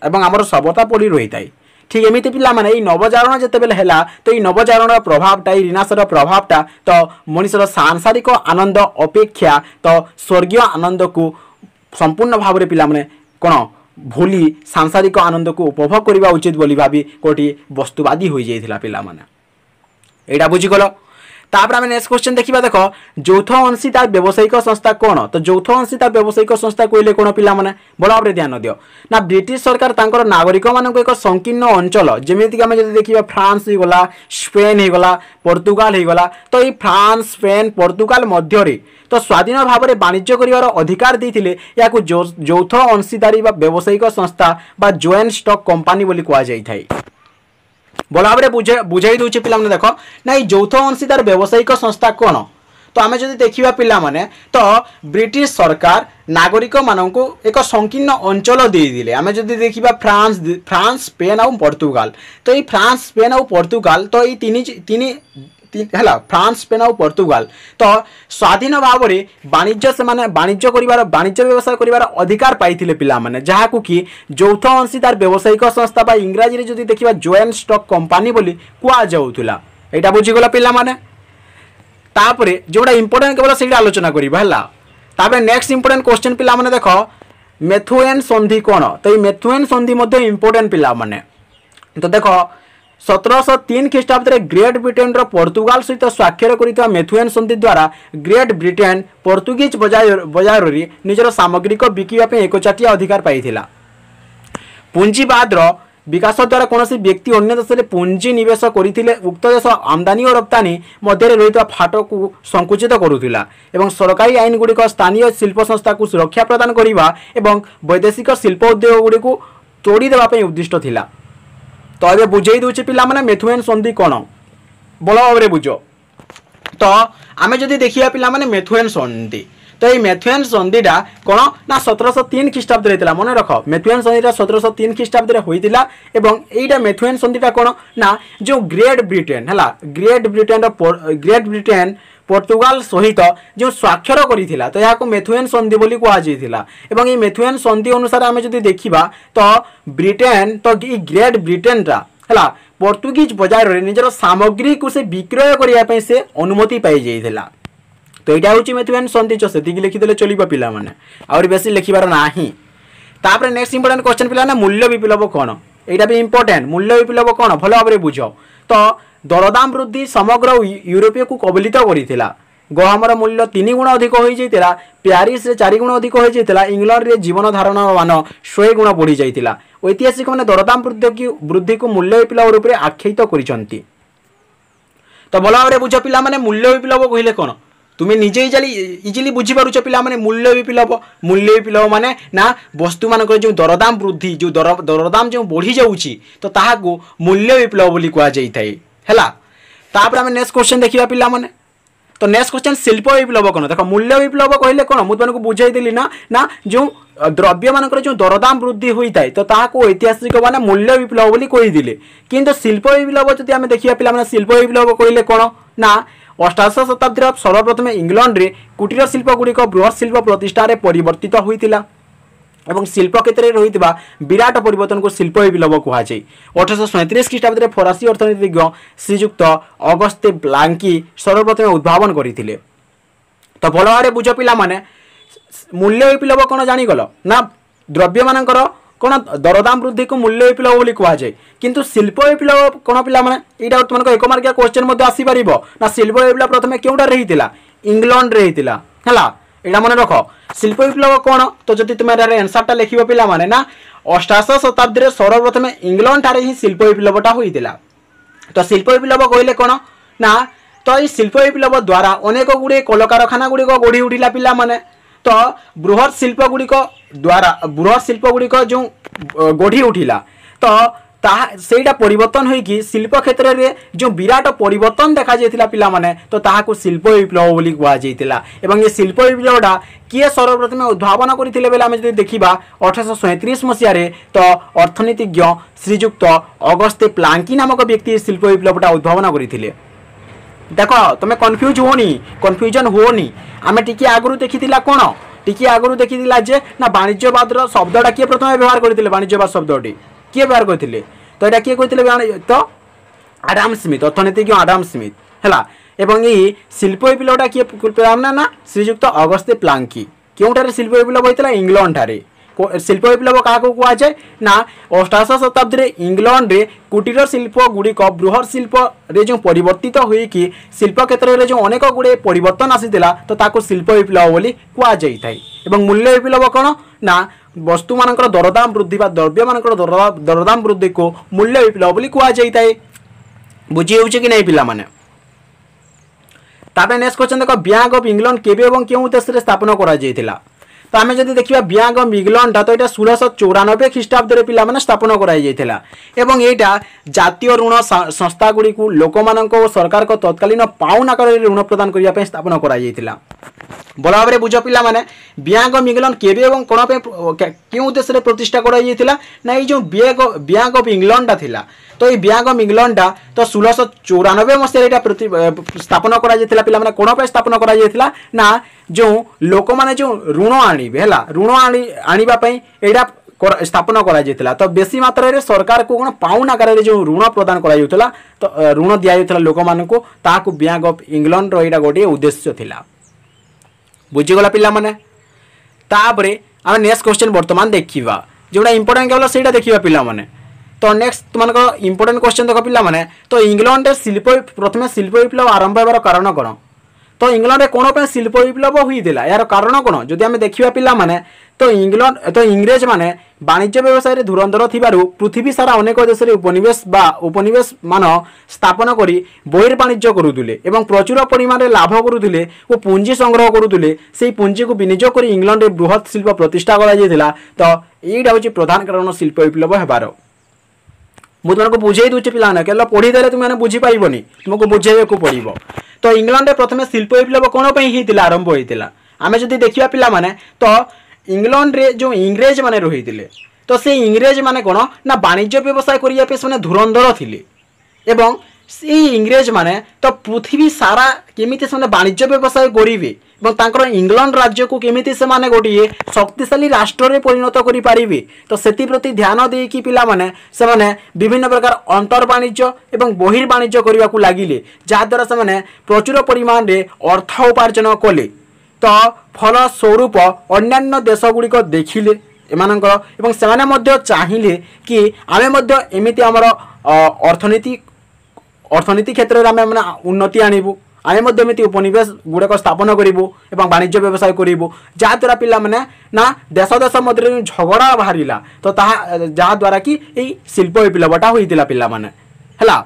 ଏବଂ ଆମର ଶବତା ପଡ଼ି ରହିଥାଏ ঠিক ଏମିତି ପିଲାମାନେ ଏଇ ନବଜାଗରଣ ଯେତେବେଳେ ହେଲା ତ ଏଇ ନବଜାଗରଣର ପ୍ରଭାବଟା ଏଇ ରିନାଶର ପ୍ରଭାବଟା ତ ମଣିଷର ସାଂସାରିକ ଆନନ୍ଦ ଅପେକ୍ଷା ତ ସ୍ୱର୍ଗୀୟ ଆନନ୍ଦକୁ ସମ୍ପୂର୍ଣ୍ଣ ଭାବରେ ପିଲାମାନେ କ'ଣ ଭୁଲି ସାଂସାରିକ ଆନନ୍ଦକୁ ଉପଭୋଗ କରିବା ଉଚିତ ବୋଲି ଭାବି ଗୋଟିଏ ବସ୍ତୁବାଦୀ ହୋଇଯାଇଥିଲା ପିଲାମାନେ ଏଇଟା ବୁଝିଗଲ ତାପରେ ଆମେ ନେକ୍ସଟ କ୍ୱେଶ୍ଚନ ଦେଖିବା ଦେଖ ଯୌଥ ଅଂଶୀଦାର ବ୍ୟବସାୟିକ ସଂସ୍ଥା କ'ଣ ତ ଯୌଥ ଅଂଶୀଦାର ବ୍ୟବସାୟିକ ସଂସ୍ଥା କହିଲେ କ'ଣ ପିଲାମାନେ ଭଲ ଭାବରେ ଧ୍ୟାନ ଦିଅ ନା ବ୍ରିଟିଶ ସରକାର ତାଙ୍କର ନାଗରିକମାନଙ୍କୁ ଏକ ସଂକୀର୍ଣ୍ଣ ଅଞ୍ଚଳ ଯେମିତିକି ଆମେ ଯଦି ଦେଖିବା ଫ୍ରାନ୍ସ ହେଇଗଲା ସ୍ପେନ୍ ହେଇଗଲା ପର୍ତ୍ତୁଗାଲ ହେଇଗଲା ତ ଏଇ ଫ୍ରାନ୍ସ ସ୍ପେନ୍ ପର୍ତ୍ତୁଗାଲ ମଧ୍ୟରେ ତ ସ୍ୱାଧୀନ ଭାବରେ ବାଣିଜ୍ୟ କରିବାର ଅଧିକାର ଦେଇଥିଲେ ଏହାକୁ ଯୌଥ ଅଂଶୀଦାରୀ ବା ବ୍ୟବସାୟିକ ସଂସ୍ଥା ବା ଜଏଣ୍ଟ ଷ୍ଟକ୍ କମ୍ପାନୀ ବୋଲି କୁହାଯାଇଥାଏ ଭଲ ଭାବରେ ବୁଝାଇ ଦେଉଛି ପିଲାମାନେ ଦେଖ ନାଇଁ ଯୌଥ ଅଂଶୀଦାର ବ୍ୟବସାୟିକ ସଂସ୍ଥା କ'ଣ ତ ଆମେ ଯଦି ଦେଖିବା ପିଲାମାନେ ତ ବ୍ରିଟିଶ ସରକାର ନାଗରିକମାନଙ୍କୁ ଏକ ସଂକୀର୍ଣ୍ଣ ଅଞ୍ଚଳ ଦେଇଦେଲେ ଆମେ ଯଦି ଦେଖିବା ଫ୍ରାନ୍ସ ଫ୍ରାନ୍ସ ସ୍ପେନ୍ ଆଉ ପର୍ତ୍ତୁଗାଲ ତ ଏଇ ଫ୍ରାନ୍ସ ସ୍ପେନ୍ ଆଉ ପର୍ତ୍ତୁଗାଲ ତ ଏଇ ତିନି ତିନି ହେଲା ଫ୍ରାନ୍ସ ସ୍ପେନ୍ ଆଉ ପର୍ତ୍ତୁଗାଲ ତ ସ୍ୱାଧୀନ ଭାବରେ ବାଣିଜ୍ୟ ସେମାନେ ବାଣିଜ୍ୟ କରିବାର ବାଣିଜ୍ୟ ବ୍ୟବସାୟ କରିବାର ଅଧିକାର ପାଇଥିଲେ ପିଲାମାନେ ଯାହାକୁ କି ଯୌଥ ଅଂଶୀଦାର ବ୍ୟବସାୟିକ ସଂସ୍ଥା ବା ଇଂରାଜୀରେ ଯଦି ଦେଖିବା ଜଏଣ୍ଟ ଷ୍ଟକ୍ କମ୍ପାନୀ ବୋଲି କୁହାଯାଉଥିଲା ଏଇଟା ବୁଝିଗଲା ପିଲାମାନେ ତାପରେ ଯେଉଁଟା ଇମ୍ପୋର୍ଟାଣ୍ଟ କେବଳ ସେଇଟା ଆଲୋଚନା କରିବା ହେଲା ତାପରେ ନେକ୍ସଟ ଇମ୍ପୋର୍ଟାଣ୍ଟ କ୍ୱେଶ୍ଚନ୍ ପିଲାମାନେ ଦେଖ ମେଥୁଏନ୍ ସନ୍ଧି କ'ଣ ତ ଏଇ ମେଥୁଏନ୍ ସନ୍ଧି ମଧ୍ୟ ଇମ୍ପୋର୍ଟାଣ୍ଟ ପିଲାମାନେ ତ ଦେଖ ସତରଶହ ତିନି ଖ୍ରୀଷ୍ଟାବ୍ଦରେ ଗ୍ରେଟ୍ ବ୍ରିଟେନ୍ର ପର୍ତ୍ତୁଗାଲ ସହିତ ସ୍ୱାକ୍ଷର କରିଥିବା ମେଥୁଏନ୍ ସନ୍ଧି ଦ୍ୱାରା ଗ୍ରେଟ୍ ବ୍ରିଟେନ୍ ପର୍ତ୍ତୁଗୀଜ ବଜାରରେ ନିଜର ସାମଗ୍ରିକ ବିକିବା ପାଇଁ ଏକଚାଟିଆ ଅଧିକାର ପାଇଥିଲା ପୁଞ୍ଜିବାଦର ବିକାଶ ଦ୍ୱାରା କୌଣସି ବ୍ୟକ୍ତି ଅନ୍ୟ ଦେଶରେ ପୁଞ୍ଜି ନିବେଶ କରିଥିଲେ ଉକ୍ତ ଦେଶ ଆମଦାନୀ ଓ ରପ୍ତାନୀ ମଧ୍ୟରେ ରହିଥିବା ଫାଟକୁ ସଙ୍କୁଚିତ କରୁଥିଲା ଏବଂ ସରକାରୀ ଆଇନଗୁଡ଼ିକ ସ୍ଥାନୀୟ ଶିଳ୍ପ ସଂସ୍ଥାକୁ ସୁରକ୍ଷା ପ୍ରଦାନ କରିବା ଏବଂ ବୈଦେଶିକ ଶିଳ୍ପ ଉଦ୍ୟୋଗଗୁଡ଼ିକୁ ତୋଡ଼ି ଦେବା ପାଇଁ ଉଦ୍ଦିଷ୍ଟ ଥିଲା ତ ଏବେ ବୁଝେଇ ଦେଉଛି ପିଲାମାନେ ମେଥୁଏନ୍ ସନ୍ଧି କ'ଣ ଭଲ ଭାବରେ ବୁଝ ତ ଆମେ ଯଦି ଦେଖିବା ପିଲାମାନେ ମେଥୁଏନ୍ ସନ୍ଧି তো এই মেথুয়ান সন্ধিটা কোণ না সতেরোশো তিন খ্রিস্টাব্দে হয়েছিল মনে রখ মেথুয়ান সন্ধিটা সতেরোশো তিন খ্রিস্টাব্দে হয়েছিল এবং এইটা মেথুয়ান সন্ধিটা কোণ না যে গ্রেট ব্রিটেন হল Great Britain Great Britain Portugal सहित जो स्वाक्षर कर तो यह मेथुएन सन्धि बोली कहुला मेथुएन सन्धि अनुसार आम जब देखा तो ब्रिटेन तो ये ग्रेट ब्रिटेनटा है पर्तुगीज बजार में निजर सामग्री को से विक्रय करने से अनुमति पाई तो यहाँ हूँ मेथुएन सन्धि सन्दिच से लिखीदे चल पाने आस लिखार ना ही नेक्स्ट इंपोर्टां क्वेश्चन पे मूल्य विप्लव कौन এইটা ବି ଇମ୍ପୋର୍ଟାଣ୍ଟ ମୂଲ୍ୟ ବିପ୍ଳବ କ'ଣ ଭଲ ଭାବରେ ବୁଝ ତ ଦରଦାମ ବୃଦ୍ଧି ସମଗ୍ର ୟୁରୋପୀୟକୁ କବଲିତ କରିଥିଲା ଗହମର ମୂଲ୍ୟ ତିନି ଗୁଣ ଅଧିକ ହୋଇଯାଇଥିଲା ପ୍ୟାରିସରେ ଚାରି ଗୁଣ ଅଧିକ ହୋଇଯାଇଥିଲା ଇଂଲଣ୍ଡରେ ଜୀବନ ଧାରଣର ମାନ ଶହେ ଗୁଣ ବଢ଼ିଯାଇଥିଲା ଐତିହାସିକମାନେ ଦରଦାମ ବୃଦ୍ଧିକୁ ବୃଦ୍ଧିକୁ ମୂଲ୍ୟ ବିପ୍ଳବ ରୂପରେ ଆଖ୍ୟାୟିତ କରିଛନ୍ତି ତ ଭଲ ଭାବରେ ବୁଝ ପିଲାମାନେ ମୂଲ୍ୟ ବିପ୍ଳବ କହିଲେ କ'ଣ তুমি নিজে ইজালি ইজিলি বুঝিপারুছ পিলামানে মূল্য ବି ପିଲବ ମୂଲ୍ୟ ବି ପିଲବ ମାନେ ନା ବସ୍ତୁମାନଙ୍କର ଯେଉଁ ଦରଦାମ ବୃଦ୍ଧି ଯେଉଁ ଦର ଦରଦାମ ଯେଉଁ ବଢ଼ିଯାଉଛି ତ ତାହାକୁ ମୂଲ୍ୟ ବିପ୍ଳବ ବୋଲି କୁହାଯାଇଥାଏ ହେଲା ତାପରେ ଆମେ ନେକ୍ସଟ କ୍ୱେଶ୍ଚନ୍ ଦେଖିବା ପିଲାମାନେ ତ ନେକ୍ସଟ କ୍ୱେଶ୍ଚନ୍ ଶିଳ୍ପ ବିପ୍ଳବ କ'ଣ ଦେଖ ମୂଲ୍ୟ ବିପ୍ଳବ କହିଲେ କ'ଣ ମୁଁ ତୁମକୁ ବୁଝାଇଦେଲି ନା ନା ଯେଉଁ ଦ୍ରବ୍ୟମାନଙ୍କର ଯେଉଁ ଦରଦାମ ବୃଦ୍ଧି ହୋଇଥାଏ ତ ତାହାକୁ ଐତିହାସିକମାନେ ମୂଲ୍ୟ ବିପ୍ଳବ ବୋଲି କହିଥିଲେ କିନ୍ତୁ ଶିଳ୍ପ ବିପ୍ଳବ ଯଦି ଆମେ ଦେଖିବା ପିଲାମାନେ ଶିଳ୍ପ ବିପ୍ଳବ କହିଲେ କ'ଣ ନା অষ্টাদশ শতাব্দীর ସର୍ବପ୍ରଥମେ ଇଂଲଣ୍ଡରେ কুটির শিল্পগুড়ি ବୃହତ୍ শিল্প প্রতিষ্ঠার পরিবর্তিত হয়েছিল এবং শিল্প ক্ষেত্রে রয়েছে বিরাট পরিবর্তনকে শিল্প বিপ্লব কুহযায় অঠরশো সৈঁত্রিশ খ্রিস্টাব্দে ফরাসি অর্থনীতিজ্ঞ শ্রীযুক্ত অগস্তে ব্লাঙ্কি সর্বপ্রথমে উদ্ভাবন করে তো ভালো ভাবে বুঝ পিলা মানে মূল্য বিপ্লব কোণ জাগল না দ্রব্য মানুষ କ'ଣ ଦରଦାମ ବୃଦ୍ଧିକୁ ମୂଲ୍ୟ ବିପ୍ଳବ ବୋଲି କୁହାଯାଏ କିନ୍ତୁ ଶିଳ୍ପ ବିପ୍ଳବ କ'ଣ ପିଲାମାନେ ଏଇଟା ତୁମମାନଙ୍କ ଏକ ମାର୍କିଆ କ୍ୱେଶ୍ଚନ୍ ମଧ୍ୟ ଆସିପାରିବ ନା ଶିଳ୍ପ ବିପ୍ଳବ ପ୍ରଥମେ କେଉଁଟାରେ ହେଇଥିଲା ଇଂଲଣ୍ଡରେ ହେଇଥିଲା ହେଲା এটা মনে রখ শিল্প বিপ্লব কোণ তো যদি তুমি এটার এনসারটা লিখব পিলা মানে না অষ্টাশ শতাব্দীরে সর্বপ্রথমে ইংল্যান্ড ঠারে হি শিল্প বিপ্লবটা হয়েছিল তো শিল্প বিপ্লব কহিলে কোণ না তো এই শিল্প বিপ্লব দ্বারা অনেক গুড়িয়ে কলকারখানা গুড়িক গড়ি উঠিলা পিলা মানে तो बृहत् शिल्पगुड़िक द्वारा बृहत् शिल्पगुड़िक जो गढ़ी उठिला तो ता परिवर्तन पर शिल्प क्षेत्र में जो विराट परिवर्तन देखा जाता पाने तो ताकि शिल्प विप्लव कहुला एवं ये शिल्प विप्लवटा किए सर्वप्रथमें उद्भावन करते बेले आम जी देखा अठरश सैंतीस मसीह तो अर्थनीतिज्ञ श्रीजुक्त अगस्त प्लांकी नामक व्यक्ति शिल्प विप्लवटा उद्भावन करते ଦେଖ ତୁମେ କନଫ୍ୟୁଜ୍ ହୁଅନି କନଫ୍ୟୁଜନ୍ ହୁଅନି ଆମେ ଟିକିଏ ଆଗରୁ ଦେଖିଥିଲା କ'ଣ ଟିକିଏ ଆଗରୁ ଦେଖିଥିଲା ଯେ ନା ବାଣିଜ୍ୟବାଦର ଶବ୍ଦଟା କିଏ ପ୍ରଥମେ ବ୍ୟବହାର କରିଥିଲେ ବାଣିଜ୍ୟବାଦ ଶବ୍ଦଟି କିଏ ବ୍ୟବହାର କରିଥିଲେ ତ ଏଇଟା କିଏ କହିଥିଲେ ତ ଆଡ଼ାମ୍ ସ୍ମିଥ୍ ଅର୍ଥନୀତିଜ୍ଞ ଆଡ଼ାମ୍ ସ୍ମିଥ୍ ହେଲା এবং এই শিল্প বিপ্লবটা কি না না শ্রীযুক্ত অগস্তি প্লাঙ্কি কেউঠারে শিল্প বিপ্লব হয়েছিল ইংল্যান্ডঠারে ଶିଳ୍ପ ବିପ୍ଳବ କାହାକୁ କୁହାଯାଏ ନା ଅଷ୍ଟାଦଶ ଶତାବ୍ଦୀରେ ଇଂଲଣ୍ଡରେ କୁଟୀର ଶିଳ୍ପଗୁଡ଼ିକ ବୃହତ୍ ଶିଳ୍ପରେ ଯେଉଁ ପରିବର୍ତ୍ତିତ ହୋଇକି ଶିଳ୍ପ କ୍ଷେତ୍ରରେ ଯେଉଁ ଅନେକ ଗୁଡ଼ିଏ ପରିବର୍ତ୍ତନ ଆସିଥିଲା ତ ତାକୁ ଶିଳ୍ପ ବିପ୍ଳବ ବୋଲି କୁହାଯାଇଥାଏ ଏବଂ ମୂଲ୍ୟ ବିପ୍ଳବ କ'ଣ ନା ବସ୍ତୁମାନଙ୍କର ଦରଦାମ ବୃଦ୍ଧି ବା ଦ୍ରବ୍ୟମାନଙ୍କର ଦରଦାମ ବୃଦ୍ଧିକୁ ମୂଲ୍ୟ ବିପ୍ଳବ ବୋଲି କୁହାଯାଇଥାଏ ବୁଝି ହେଉଛି କି ନାହିଁ ପିଲାମାନେ তারপরে নেক্সট কোশ্চেন দেখো ব্যাঙ্ক অফ ইংল্যান্ড কেবে এবং কেউ দেশে স্থাপন করা যাইছিল তো আমি যদি দেখা ବ୍ୟାଙ୍କ ଅଫ୍ ଇଂଲଣ୍ଡ ତ ଏଇଟା ଷୋହଳଶହ ଚଉରାନବେ ଖ୍ରୀଷ୍ଟାବ୍ଦରେ ପିଲାମାନେ ସ୍ଥାପନ କରାଯାଇଥିଲା ଏବଂ ଏଇଟା ଜାତୀୟ ଋଣ ସଂସ୍ଥାଗୁଡ଼ିକୁ ଲୋକମାନଙ୍କ ଓ ସରକାରଙ୍କ ତତ୍କାଳୀନ ପାଉନ ଆକାରରେ ଋଣ ପ୍ରଦାନ କରିବା ପାଇଁ ସ୍ଥାପନ କରାଯାଇଥିଲା ଭଲ ଭାବରେ ବୁଝ ପିଲାମାନେ ବ୍ୟାଙ୍କ ଅଫ୍ ଇଂଲଣ୍ଡ କେବେ ଏବଂ କ'ଣ ପାଇଁ କେଉଁ ଉଦ୍ଦେଶ୍ୟରେ ପ୍ରତିଷ୍ଠା କରାଯାଇଥିଲା ନା ଏଇ ଯେଉଁ ବ୍ୟାଙ୍କ ଅଫ୍ ଇଂଲଣ୍ଡଟା ଥିଲା ତ ଏଇ ବ୍ୟାଙ୍କ ଅଫ୍ ଇଂଲଣ୍ଡଟା ତ ଷୋହଳଶହ ଚଉରାନବେ ମସିହାରେ ଏଇଟା ସ୍ଥାପନ କରାଯାଇଥିଲା ପିଲାମାନେ କ'ଣ ପାଇଁ ସ୍ଥାପନ କରାଯାଇଥିଲା ନା ଯେଉଁ ଲୋକମାନେ ଯେଉଁ ଋଣ ଆଣି আনবে হল ঋণ আনবা এইটা স্থাপন করা যাই তো বেশি মাত্রায় সরকার কোণ পাউন আকারে যে ঋণ প্রদান করা যাই তো ঋণ দিয়া লোক মানুষ তাহলে ব্যাঙ্ক অফ ইংল্ডর এইটা গোটিয়ে উদ্দেশ্য লা বুঝিগলা পিলা মানে তাপরে আমি নেক্সট কোশ্চেন বর্তমান দেখিবা যেটা ইম্পর্টাট কেবল সেইটা দেখিবা মানে তো নেক্সট তোমার ইম্পর্টাট কোশ্চেন দেখ পিলা মানে তো ইংল্ডের শিল্প প্রথমে শিল্প বিপ্লব আরম্ভ হওয়ার কারণ কোণ ତ ଇଂଲଣ୍ଡରେ କ'ଣ ପାଇଁ ଶିଳ୍ପ ବିପ୍ଳବ ହୋଇଥିଲା ଏହାର କାରଣ କ'ଣ ଯଦି ଆମେ ଦେଖିବା ପିଲାମାନେ ତ ଇଂଲଣ୍ଡ ତ ଇଂରେଜମାନେ ବାଣିଜ୍ୟ ବ୍ୟବସାୟରେ ଧୁରନ୍ଧର ଥିବାରୁ ପୃଥିବୀ ସାରା ଅନେକ ଦେଶରେ ଉପନିବେଶ ବା ଉପନିବେଶମାନ ସ୍ଥାପନ କରି ବହିର୍ ବାଣିଜ୍ୟ କରୁଥିଲେ ଏବଂ ପ୍ରଚୁର ପରିମାଣରେ ଲାଭ କରୁଥିଲେ ଓ ପୁଞ୍ଜି ସଂଗ୍ରହ କରୁଥିଲେ ସେହି ପୁଞ୍ଜିକୁ ବିନିଯୋଗ କରି ଇଂଲଣ୍ଡରେ ବୃହତ ଶିଳ୍ପ ପ୍ରତିଷ୍ଠା କରାଯାଇଥିଲା ତ ଏଇଟା ହେଉଛି ପ୍ରଧାନ କାରଣ ଶିଳ୍ପ ବିପ୍ଳବ ହେବାର ମୁଁ ତୁମକୁ ବୁଝେଇ ଦେଉଛି ପିଲାମାନେ କେବଳ ପଢ଼ିଦେଲେ ତୁମେମାନେ ବୁଝିପାରିବନି ତୁମକୁ ବୁଝେଇବାକୁ ପଡ଼ିବ ତ ଇଂଲଣ୍ଡରେ ପ୍ରଥମେ ଶିଳ୍ପ ବିପ୍ଳବ କ'ଣ ପାଇଁ ହେଇଥିଲା ଆରମ୍ଭ ହୋଇଥିଲା ଆମେ ଯଦି ଦେଖିବା ପିଲାମାନେ ତ ଇଂଲଣ୍ଡରେ ଯେଉଁ ଇଂରେଜମାନେ ରହିଥିଲେ ତ ସେ ଇଂରେଜମାନେ କ'ଣ ନା ବାଣିଜ୍ୟ ବ୍ୟବସାୟ କରିବା ପାଇଁ ସେମାନେ ଧୁରନ୍ଧର ଥିଲେ ଏବଂ ସେଇ ଇଂରେଜମାନେ ତ ପୃଥିବୀ ସାରା କେମିତି ସେମାନେ ବାଣିଜ୍ୟ ବ୍ୟବସାୟ କରିବେ ଏବଂ ତାଙ୍କର ଇଂଲଣ୍ଡ ରାଜ୍ୟକୁ କେମିତି ସେମାନେ ଗୋଟିଏ ଶକ୍ତିଶାଳୀ ରାଷ୍ଟ୍ରରେ ପରିଣତ କରିପାରିବେ ତ ସେଥିପ୍ରତି ଧ୍ୟାନ ଦେଇକି ପିଲାମାନେ ସେମାନେ ବିଭିନ୍ନ ପ୍ରକାର ଅନ୍ତର ବାଣିଜ୍ୟ ଏବଂ ବହିର୍ବାଣିଜ୍ୟ କରିବାକୁ ଲାଗିଲେ ଯାହାଦ୍ୱାରା ସେମାନେ ପ୍ରଚୁର ପରିମାଣରେ ଅର୍ଥ ଉପାର୍ଜନ କଲେ ତ ଫଳସ୍ୱରୂପ ଅନ୍ୟାନ୍ୟ ଦେଶଗୁଡ଼ିକ ଦେଖିଲେ ଏମାନଙ୍କର ଏବଂ ସେମାନେ ମଧ୍ୟ ଚାହିଁଲେ କି ଆମେ ମଧ୍ୟ ଏମିତି ଆମର ଅର୍ଥନୀତି ଅର୍ଥନୀତି କ୍ଷେତ୍ରରେ ଆମେ ଉନ୍ନତି ଆଣିବୁ ଆମେ ମଧ୍ୟ ଏମିତି ଉପନିବେଶ ଗୁଡ଼ାକ ସ୍ଥାପନ କରିବୁ ଏବଂ ବାଣିଜ୍ୟ ବ୍ୟବସାୟ କରିବୁ ଯାହାଦ୍ୱାରା ପିଲାମାନେ ନା ଦେଶ ଦେଶ ମଧ୍ୟରେ ଝଗଡ଼ା ବାହାରିଲା ତ ତାହା ଯାହାଦ୍ୱାରା କି ଏଇ ଶିଳ୍ପ ବିପ୍ଳବଟା ହୋଇଥିଲା ପିଲାମାନେ ହେଲା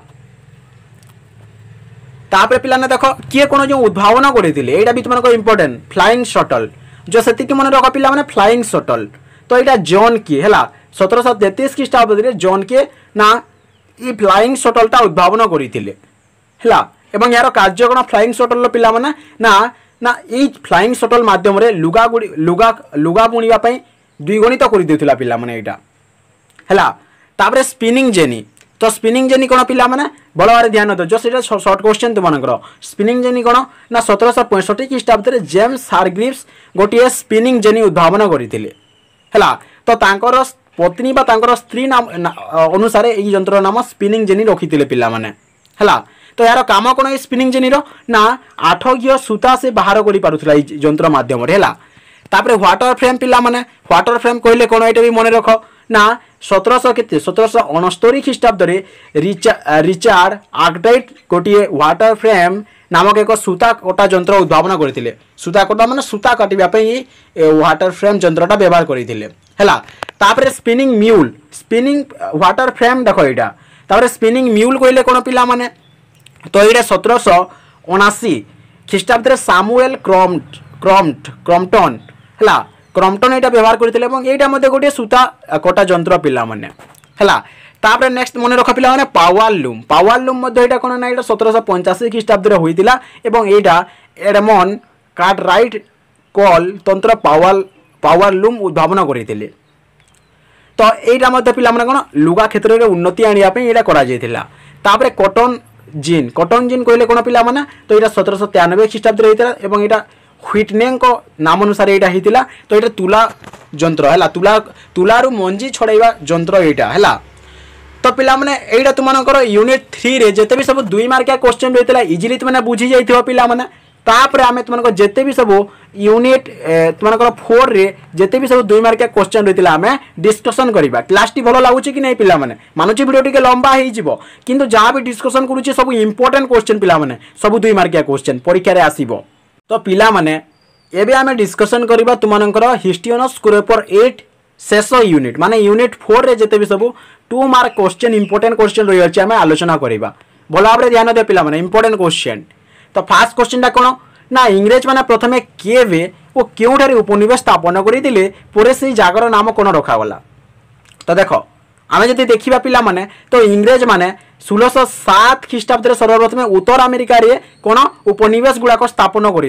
ତାପରେ ପିଲାମାନେ ଦେଖ କିଏ କ'ଣ ଯେଉଁ ଉଦ୍ଭାବନ କରିଥିଲେ ଏଇଟା ବି ତୁମମାନଙ୍କ ଇମ୍ପୋର୍ଟାଣ୍ଟ ଫ୍ଲାଇଂ ସଟଲ୍ ଯେଉଁ ସେତିକି ମନେ ରଖ ପିଲାମାନେ ଫ୍ଲାଇଂ ସଟଲ୍ ତ ଏଇଟା ଜନ୍ କିଏ ହେଲା ସତରଶହ ତେତିଶ ଖ୍ରୀଷ୍ଟାବ୍ଦରେ ଜନ୍ କିଏ ନା ଇ ଫ୍ଲାଇଂ ସଟଲ୍ଟା ଉଦ୍ଭାବନ କରିଥିଲେ ହେଲା ଏବଂ ଏହାର କାର୍ଯ୍ୟ କ'ଣ ଫ୍ଲାଇଂ ସଟଲ୍ର ପିଲାମାନେ ନା ନା ଏଇ ଫ୍ଲାଇଂ ସଟଲ୍ ମାଧ୍ୟମରେ ଲୁଗା ଗୁଡ଼ି ଲୁଗା ଲୁଗା ବୁଣିବା ପାଇଁ ଦ୍ୱିଗୁଣିତ କରିଦେଉଥିଲା ପିଲାମାନେ ଏଇଟା ହେଲା ତାପରେ ସ୍ପିନିଂ ଜେନି ତ ସ୍ପିନିଂ ଜେନି କ'ଣ ପିଲାମାନେ ଭଲ ଭାବରେ ଧ୍ୟାନ ଦେଉଛ ସେଇଟା ସର୍ଟ କ୍ୱେଶ୍ଚନ୍ ତୁମମାନଙ୍କର ସ୍ପିନିଂ ଜେନି କ'ଣ ନା ସତରଶହ ପଞ୍ଚଷଠି ଖ୍ରୀଷ୍ଟାବ୍ଦରେ ଜେମ୍ସ ହାର୍ଗ୍ରିପ୍ସ ଗୋଟିଏ ସ୍ପିନିଂ ଜେନି ଉଦ୍ଭାବନ କରିଥିଲେ ହେଲା ତ ତାଙ୍କର ପତ୍ନୀ ବା ତାଙ୍କର ସ୍ତ୍ରୀ ନାମ ଅନୁସାରେ ଏହି ଯନ୍ତ୍ରର ନାମ ସ୍ପିନିଂ ଜେନି ରଖିଥିଲେ ପିଲାମାନେ ହେଲା ତ ଏହାର କାମ କ'ଣ ଏଇ ସ୍ପିନିଂ ଜେନିର ନା ଆଠ ଘିଅ ସୂତା ସେ ବାହାର କରିପାରୁଥିଲା ଏଇ ଯନ୍ତ୍ର ମାଧ୍ୟମରେ ହେଲା ତାପରେ ହ୍ୱାଟର ଫ୍ରେମ୍ ପିଲାମାନେ ହ୍ୱାଟର ଫ୍ରେମ୍ କହିଲେ କ'ଣ ଏଇଟା ବି ମନେ ରଖ ନା ସତରଶହ କେତେ ସତରଶହ ଅଣସ୍ତରୀ ଖ୍ରୀଷ୍ଟାବ୍ଦରେ ରିଚା ରିଚାର୍ଡ ଆର୍କଟାଇଟ୍ ଗୋଟିଏ ୱାଟର ଫ୍ରେମ୍ ନାମକ ଏକ ସୂତା କଟା ଯନ୍ତ୍ର ଉଦ୍ଭାବନ କରିଥିଲେ ସୂତା କଟା ମାନେ ସୂତା କାଟିବା ପାଇଁ ୱାଟର ଫ୍ରେମ୍ ଯନ୍ତ୍ରଟା ବ୍ୟବହାର କରିଥିଲେ ହେଲା ତାପରେ spinning mule spinning water frame ଦେଖ ଏଇଟା ତାପରେ ସ୍ପିନିଂ ମ୍ୟୁଲ୍ କହିଲେ କ'ଣ ପିଲାମାନେ ତ ଏଇଟା ସତରଶହ ଅଣାଅଶୀ ଖ୍ରୀଷ୍ଟାବ୍ଦରେ ସାମୁଏଲ କ୍ରମ୍ଟ କ୍ରମ୍ଟ କ୍ରମ୍ପଟନ ହେଲା କ୍ରମ୍ପଟନ ଏଇଟା ବ୍ୟବହାର କରିଥିଲେ ଏବଂ ଏଇଟା ମଧ୍ୟ ଗୋଟିଏ ସୂତା କଟା ଯନ୍ତ୍ର ପିଲାମାନେ ହେଲା তাপরে নেক্সট মনে পিলা মানে পাওয়ার লুম পাওয়ার লুম মধ্যে এটা কোনো না এটা সতেরোশো পঞ্চাশি খ্রিস্টাব্দে হয়েছিল এবং এইটা এডমন কাট রাইট কল তন্ত্র পাওয়ার পাওয়ার লুম উদ্ভাবন করে তো এইটা মধ্যে পিলা মানে কোণ লুগা ক্ষেত্রের উন্নতি আনিয়া পাই এটা করা যাইছিল তাপরে কটন জিন কটন জিন কইলে কোন পিলা মানে তো এটা সতেরোশো তেয়ানবে খ্রিস্টাব্দে হয়েছিল এবং এটা ହ୍ୱିଟନେଙ୍କ নাম অনুসারে এটা হয়েছিল তো এটা তুলা যন্ত্র ହେଲା তুলা তুলারু মঞ্জি ছড়াইবা যন্ত্র ଏଇଟା ହେଲା তো পিলামানে এইটা তোমার ইউনিট থ্রিরে যেতে বি সব দুই মার্কিয়া কোশ্চেন রয়েছে ইজিলি তুমি বুঝি যাই পিলামানে তাপরে আমি তোমার যেতে বি সব ইউনিট তোমার ফোর্রে যেতে বি সব দুই মার্কিয়া কোশ্চেন রয়েছে আমি ডিসকসন করা ক্লাসটি ভালো লাগুছে কি না পিলামানে মানুষ ভিডিও টিকি লম্বা হয়েযিব কিন্তু যা বি ডিসকসন করুছি সব ইম্পর্টাট কোশ্চেন পিলামানে সব দুই মার্কিয়া কোশ্চেন পরীক্ষার আসব তো পিলামানে এবে আমি ডিসকসন করা তোমার হিস্ট্রি অনর্স কুরেপর এইট শেষ ইউনিট মানে ইউনিট ফোর্রে যেতে বি সবু two mark question important question রয়েছে আমি আলোচনা করা ভাল ভাবে ধ্যান দেবে পিলামানে ইম্পর্টেন্ট কোশ্চেন তো ফার্স্ট কোশ্চেনটা কোণ না ইংরেজ মানে প্রথমে কেবে ও কেউঠারে উপনিবেশ স্থাপন করে পরে সেই জাগার নাম কোণ রখাগলা তো দেখ আমি যদি দেখিবা পিলামানে তো ইংরেজ মানে ষোলশ সাত খ্রিস্টাব্দে সর্বপ্রথমে উত্তর আমেরিকার কোণ উপনিবেশ গুড়াক স্থাপন করে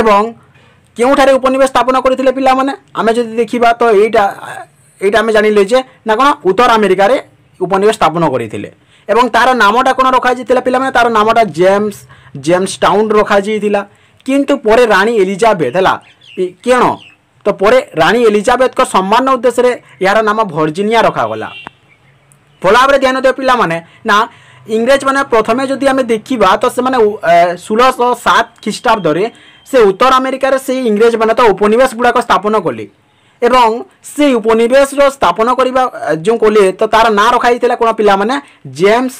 এবং କେଉଁଠାରେ ଉପନିବେଶ ସ୍ଥାପନ କରିଥିଲେ ପିଲାମାନେ ଆମେ ଯଦି ଦେଖିବା ତ ଏଇଟା ଏଇଟା ଆମେ ଜାଣିଲେ ଯେ ନା କ'ଣ ଉତ୍ତର ଆମେରିକାରେ ଉପନିବେଶ ସ୍ଥାପନ କରିଥିଲେ ଏବଂ ତା'ର ନାମଟା କ'ଣ ରଖାଯାଇଥିଲା ପିଲାମାନେ ତା'ର ନାମଟା ଜେମ୍ସ ଜେମ୍ସ ଟାଉନ୍ ରଖାଯାଇଥିଲା କିନ୍ତୁ ପରେ ରାଣୀ ଏଲିଜାବେଥ୍ ହେଲା କେଣ ତ ପରେ ରାଣୀ ଏଲିଜାବେଥ୍ଙ୍କ ସମ୍ମାନ ଉଦ୍ଦେଶ୍ୟରେ ଏହାର ନାମ ଭର୍ଜିନିଆ ରଖାଗଲା ଫଳାବରେ ଧ୍ୟାନ ଦେବେ ପିଲାମାନେ ନା ইংরেজ মানে প্রথমে যদি আমি দেখিবা তো সে ষোলশহ সাত খ্রিস্টাব্দরে সে উত্তর আমেরিকার সেই ইংরেজ মানে তো উপনিবেশ গুড়াক স্থাপন কলে এবং সেই উপনিবেশর স্থাপন করা যে কলে তো তার না রখা হয়েছিল কোন পিলা মানে জেমস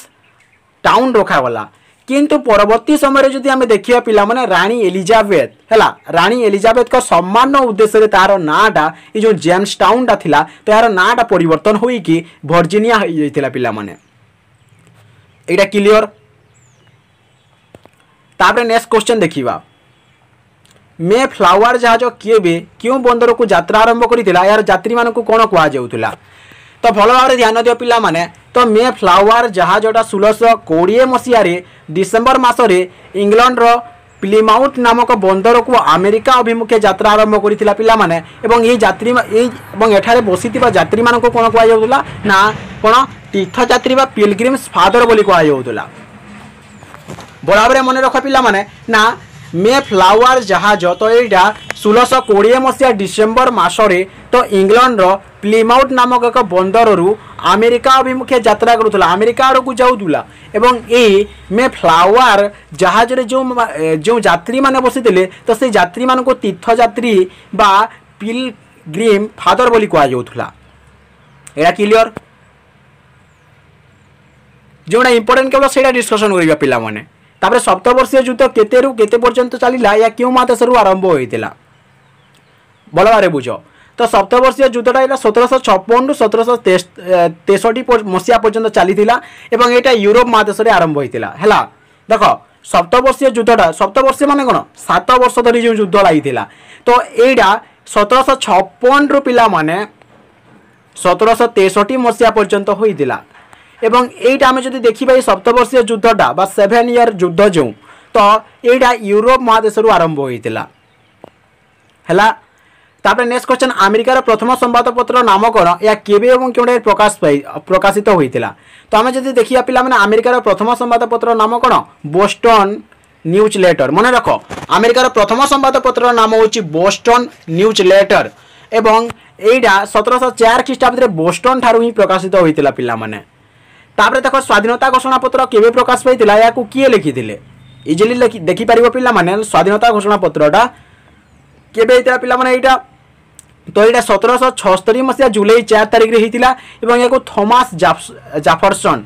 টাউন রখাগলা কিন্তু পরবর্তী সময়ে যদি আমি দেখিবা পিলামানে রানী এলিজাবেথ হেলা রানী এলিজাবেথক সম্মান উদ্দেশ্যে তার নাঁটা এই যে জেমস টাউনটা লা তো এর নাঁটা পরিবর্তন হয়েকি ভর্জিনিয়া হয়ে যাই পিলামানে यहाँ क्लीअर तापर नेक्स्ट क्वेश्चन देखा मे फ्लावर जहाज किए भी क्यों बंदर को जित्रा आरंभ कर यार जत्री मान कौन कहला तो भल भाव ध्यान दि पाने तो मे फ्लावर जहाजा षोलश कोड़े मसीह डिसेम्बर मसरे इंग्लैंड ପ୍ଲିମାଉଥ୍ ନାମକ ବନ୍ଦରକୁ ଆମେରିକା ଅଭିମୁଖେ ଯାତ୍ରା ଆରମ୍ଭ କରିଥିଲା ପିଲାମାନେ ଏବଂ ଏହି ଯାତ୍ରୀ ଏଇ ଏବଂ ଏଠାରେ ବସିଥିବା ଯାତ୍ରୀମାନଙ୍କୁ କ'ଣ କୁହାଯାଉଥିଲା ନା କ'ଣ ତୀର୍ଥଯାତ୍ରୀ ବା ପିଲଗ୍ରିମ୍ସ ଫାଦର ବୋଲି କୁହାଯାଉଥିଲା ଭଲ ଭାବରେ ମନେ ରଖ ପିଲାମାନେ ନା ମେ ଫ୍ଲାୱାର ଜାହାଜ ତ ଏଇଟା ଷୋହଳଶହ କୋଡ଼ିଏ ମସିହା ଡିସେମ୍ବର ମାସରେ ତ ଇଂଲଣ୍ଡର ପ୍ଲିମାଉଟ୍ ନାମକ ଏକ ବନ୍ଦରରୁ ಅಮೇರಿಕಾಭಿಮುಖೆ ಜಾತ್ರಾಗರುತ್ತಲ್ಲ ಅಮೇರಿಕಾ ಆಡಕು ଯାଉଥିଲା ଏବଂ ଏ ମେ ଫ୍ଲାୱାର ଜାହାଜରେ ଯେଉଁ ଯେଉଁ ଯାତ୍ରୀମାନେ ବସିଥିଲେ ତ ସେ ଯାତ୍ରୀମାନଙ୍କୁ ତୀର୍ଥଯାତ୍ରୀ ବା ପିଲ୍ ଗ୍ରିମ୍ ଫାଦର ବୋଲି କୁହାଯାଉଥିଲା ଏଇଟା କ୍ଲିଅର ଯେଉଁଟା ଇମ୍ପୋର୍ଟାଣ୍ଟ କେବଳ ସେଇଟା ଡିସ୍କସନ୍ କରିବା ପିଲାମାନେ ତାପରେ ସପ୍ତବର୍ଷୀୟ ଯୁଦ୍ଧ କେତେରୁ କେତେ ପର୍ଯ୍ୟନ୍ତ ଚାଲିଲା ଏହା କେଉଁ ମହାଦେଶରୁ ଆରମ୍ଭ ହୋଇଥିଲା ଭଲ ଭାବରେ ବୁଝ ତ ସପ୍ତବର୍ଷୀୟ ଯୁଦ୍ଧଟା ଏଇଟା ସତରଶହ ଛପନରୁ ସତରଶହ ତେଷଠି ମସିହା ପର୍ଯ୍ୟନ୍ତ ଚାଲିଥିଲା ଏବଂ ଏଇଟା ୟୁରୋପ ମହାଦେଶରେ ଆରମ୍ଭ ହୋଇଥିଲା ହେଲା ଦେଖ ସପ୍ତବର୍ଷୀୟ ଯୁଦ୍ଧଟା ସପ୍ତବର୍ଷୀୟ ମାନେ କ'ଣ ସାତ ବର୍ଷ ଧରି ଯେଉଁ ଯୁଦ୍ଧ ଲାଗିଥିଲା ତ ଏଇଟା ସତରଶହ ଛପନରୁ ପିଲାମାନେ ସତରଶହ ତେଷଠି ମସିହା ପର୍ଯ୍ୟନ୍ତ ହୋଇଥିଲା ଏବଂ ଏଇଟା ଆମେ ଯଦି ଦେଖିବା ଏଇ ସପ୍ତବର୍ଷୀୟ ଯୁଦ୍ଧଟା ବା ସେଭେନ୍ ଇୟର୍ ଯୁଦ୍ଧ ଯେଉଁ ତ ଏଇଟା ୟୁରୋପ ମହାଦେଶରୁ ଆରମ୍ଭ ହୋଇଥିଲା ହେଲା তারপরে নেক্সট কোশ্চেন আমেরিকার প্রথম সম্বাদপত্র নামকরণ এয়া কেবে এবং কেউটাই প্রকাশ পাই প্রকাশিত হয়েছিল তো আমি যদি দেখি পিলা মানে আমেরিকার প্রথম সংবাদপত্র নাম কোণ বোস্টন নিউজ লেটর মনে রখ আমেরিকার প্রথম সংবাদপত্র নাম হচ্ছে বোস্টন নিউজ লেটর এবং এইটা সতেরোশো চার খ্রিস্টাব্দে বোস্টন ঠার হি প্রকাশিত হয়েছিল পিলা মানে তাপরে দেখ স্বাধীনতা ঘোষণাপত্র কেবে প্রকাশ পাই এখন কি লিখিলে ইজিলি দেখিপার মানে স্বাধীনতা ঘোষণাপত্রটা কেবে হয়েছিল পিলা মানে এইটা তো এটা সতেরোশহ ছস্তরি মশিয়া জুলাই চার তারিখে হয়েছিল এবং এখন থমাস জাফরসন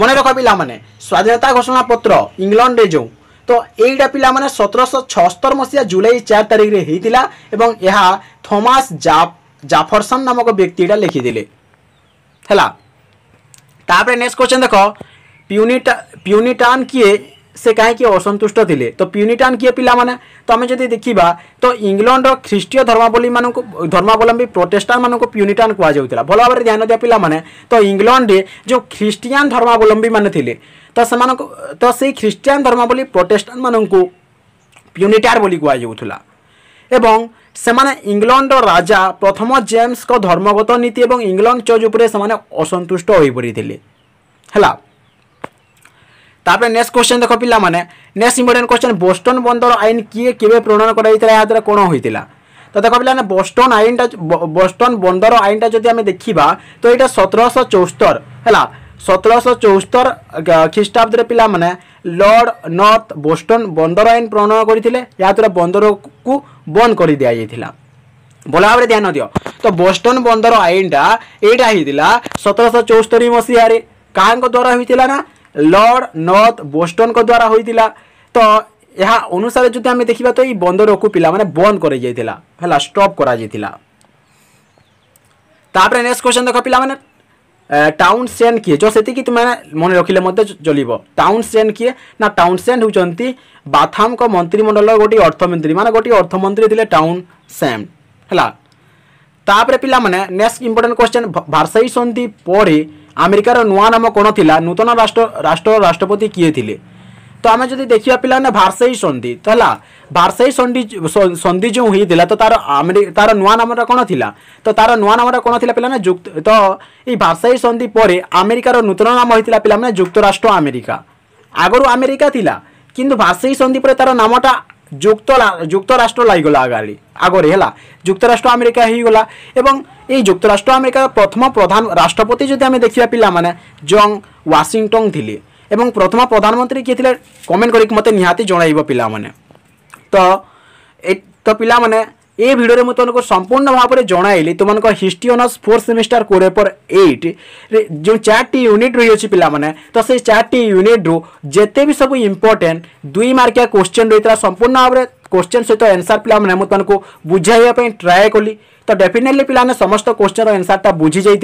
মনে রখ পিলামানে স্বাধীনতা ঘোষণাপত্র ইংল্যান্ডে যে তো এইটা পিলামানে সতেরোশহ ছস্তর মশিয়া জুলাই চার তারিখে হয়েছিল এবং এহা থমাস জাফ জাফরসন নামক ব্যক্তি এটা লিখিলে হল তাপরে নেক্সট কোশ্চেন দেখ পিউনিটা পিউনিটান কিয়ে ସେ କାହିଁକି ଅସନ୍ତୁଷ୍ଟ ଥିଲେ ତ ପ୍ୟୁନିଟାନ୍ କିଏ ପିଲାମାନେ ତ ଆମେ ଯଦି ଦେଖିବା ତ ଇଂଲଣ୍ଡର ଖ୍ରୀଷ୍ଟୀୟ ଧର୍ମାବଲମ୍ବୀମାନଙ୍କୁ ଧର୍ମାବଲମ୍ବୀ ପ୍ରୋଟେଷ୍ଟାଣ୍ଟମାନଙ୍କୁ ପ୍ୟୁନିଟାନ୍ କୁହାଯାଉଥିଲା ଭଲ ଭାବରେ ଧ୍ୟାନ ଦିଆ ପିଲାମାନେ ତ ଇଂଲଣ୍ଡରେ ଯେଉଁ ଖ୍ରୀଷ୍ଟିଆନ ଧର୍ମାବଲମ୍ବୀମାନେ ଥିଲେ ତ ସେମାନଙ୍କୁ ତ ସେଇ ଖ୍ରୀଷ୍ଟିଆନ ଧର୍ମାବଲମ୍ବୀ ପ୍ରୋଟେଷ୍ଟାଣ୍ଟମାନଙ୍କୁ ପ୍ୟୁନିଟାର ବୋଲି କୁହାଯାଉଥିଲା ଏବଂ ସେମାନେ ଇଂଲଣ୍ଡର ରାଜା ପ୍ରଥମ ଜେମ୍ସଙ୍କ ଧର୍ମଗତ ନୀତି ଏବଂ ଇଂଲଣ୍ଡ ଚର୍ଚ୍ଚ ଉପରେ ସେମାନେ ଅସନ୍ତୁଷ୍ଟ ହୋଇପଡ଼ିଥିଲେ ହେଲା তাপরে নেক্সট কোশ্চেন দেখ পিলামানে নেক্সট ইম্পর্টেন্ট কোশ্চেন ବୋଷ୍ଟନ ବନ୍ଦର ଆଇନ କିଏ କେବେ ପ୍ରଣୟନ କରାଯାଇଥିଲା ଏହା ଦ୍ୱାରା କ'ଣ ହୋଇଥିଲା ତ ଦେଖ ପିଲାମାନେ ବୋଷ୍ଟନ ଆଇନଟା ବୋଷ୍ଟନ ବନ୍ଦର ଆଇନଟା ଯଦି ଆମେ ଦେଖିବା ତ ଏଇଟା ସତରଶହ ଚଉସ୍ତର ହେଲା ସତରଶହ ଚଉସ୍ତର ଖ୍ରୀଷ୍ଟାବ୍ଦରେ ପିଲାମାନେ ଲର୍ଡ଼ ନର୍ଥ ବୋଷ୍ଟନ ବନ୍ଦର ଆଇନ ପ୍ରଣୟନ କରିଥିଲେ ଏହାଦ୍ୱାରା ବନ୍ଦରକୁ ବନ୍ଦ କରି ଦିଆଯାଇଥିଲା ଭଲ ଭାବରେ ଧ୍ୟାନ ଦିଅ ତ ବୋଷ୍ଟନ ବନ୍ଦର ଆଇନଟା ଏଇଟା ହେଇଥିଲା ସତରଶହ ଚଉସ୍ତରି ମସିହାରେ କାହାଙ୍କ ଦ୍ୱାରା ହୋଇଥିଲା ନା লর্ড নর্থ বোষ্টন দ্বারা হয়েছিল তো ଏହା ଅନୁସାରେ ଯଦି ଆମେ ଦେଖିବା ତ ଏଇ ବନ୍ଦରକୁ ପିଲାମାନେ ବନ୍ଦ କରାଯାଇଥିଲା ହେଲା ଷ୍ଟପ୍ କରାଯାଇଥିଲା ତାପରେ ନେକ୍ସଟ କ୍ୱେଶ୍ଚନ୍ ଦେଖ ପିଲାମାନେ ଟାଉନ୍ ସେଣ୍ଡ କିଏ ଯେଉଁ ସେତିକି ତୁମେ ମନେ ରଖିଲେ ମଧ୍ୟ ଚଳିବ ଟାଉନ୍ ସେଣ୍ଡ କିଏ ନା ଟାଉନ୍ ସେଣ୍ଡ ହେଉଛନ୍ତି ବାଥାମଙ୍କ ମନ୍ତ୍ରିମଣ୍ଡଳର ଗୋଟିଏ ଅର୍ଥମନ୍ତ୍ରୀ ମାନେ ଗୋଟିଏ ଅର୍ଥମନ୍ତ୍ରୀ ଥିଲେ ଟାଉନ୍ ସେଣ୍ଡ ହେଲା ତାପରେ ପିଲାମାନେ ନେକ୍ସଟ ଇମ୍ପୋର୍ଟାଣ୍ଟ କ୍ୱେଶ୍ଚନ୍ ଭାରସାୟୀ ସନ୍ଧି ପରେ ଆମେରିକାର ନୂଆ ନାମ କ'ଣ ଥିଲା ନୂତନ ରାଷ୍ଟ୍ର ରାଷ୍ଟ୍ର ରାଷ୍ଟ୍ରପତି କିଏ ଥିଲେ ତ ଆମେ ଯଦି ଦେଖିବା ପିଲାମାନେ ଭାର୍ସେଇ ସନ୍ଧି ତ ହେଲା ଭାର୍ସେଇ ସନ୍ଧି ସନ୍ଧି ଯେଉଁ ହେଇଥିଲା ତ ତାର ତାର ନୂଆ ନାମଟା କ'ଣ ଥିଲା ତ ତାର ନୂଆ ନାମଟା କ'ଣ ଥିଲା ପିଲାମାନେ ଯୁକ୍ତ ତ ଏଇ ଭାର୍ସେଇ ସନ୍ଧି ପରେ ଆମେରିକାର ନୂତନ ନାମ ହେଇଥିଲା ପିଲାମାନେ ଯୁକ୍ତରାଷ୍ଟ୍ର ଆମେରିକା ଆଗରୁ ଆମେରିକା ଥିଲା କିନ୍ତୁ ଭାର୍ସେଇ ସନ୍ଧି ପରେ ତାର ନାମଟା ଯୁକ୍ତ ଯୁକ୍ତରାଷ୍ଟ୍ର ଲାଗିଗଲା ଆଗାଳି ଆଗରେ ହେଲା ଯୁକ୍ତରାଷ୍ଟ୍ର ଆମେରିକା ହେଇଗଲା ଏବଂ ଏଇ ଯୁକ୍ତରାଷ୍ଟ୍ର ଆମେରିକାର ପ୍ରଥମ ପ୍ରଧାନ ରାଷ୍ଟ୍ରପତି ଯଦି ଆମେ ଦେଖିବା ପିଲାମାନେ ଜଙ୍ଗ୍ ୱାଶିଂଟନ୍ ଥିଲେ ଏବଂ ପ୍ରଥମ ପ୍ରଧାନମନ୍ତ୍ରୀ କିଏ ଥିଲେ କମେଣ୍ଟ କରିକି ମୋତେ ନିହାତି ଜଣାଇବ ପିଲାମାନେ ତ ଏ ତ ପିଲାମାନେ ए भिडियो मुझे तुमको संपूर्ण भाव में जनइली तुम हिस्ट्री अनर्स फोर्थ सेमिस्टर कोड़े पर एट जो चार्ट यूनिट रही अच्छे पाने तो से चार्ट यूनिट्रु रु जिते भी सब इंपोर्टेन्ट दुई मार्किया क्वेश्चन रही संपूर्ण भाव में কোশ্চেন সহ এনসার পিলা মানে মানুষ বুঝাইয়া ট্রায়ে কলি তো ডেফিনেটলি পিলানে সমস্ত কোশ্চেনর এনসারটা বুঝি যাই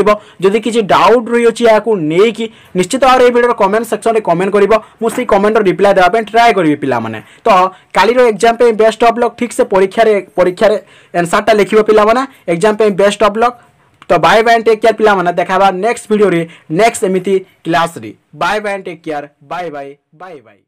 যদি কিছু ডাউট রয়েছে এখন নেই নিশ্চিত ভাবে এই ভিডিওর কমেন্ট সেকশনরে কমেন্ট করব মু সেই কমেন্টর রিপ্লাই দেওয়া ট্রায়ে করবি পিলামানে তো কালির এক্সাম বেস্ট অফ লক ঠিকসে পরীক্ষার পরীক্ষার এনসারটা লিখব পিলামানে এক্সাম বেস্ট অফ লক तो बाय बाय टेक केयर पिला देखा नेक्स्ट भिडियो नेक्स्ट एमती क्लास रे bye bye take care bye bye bye bye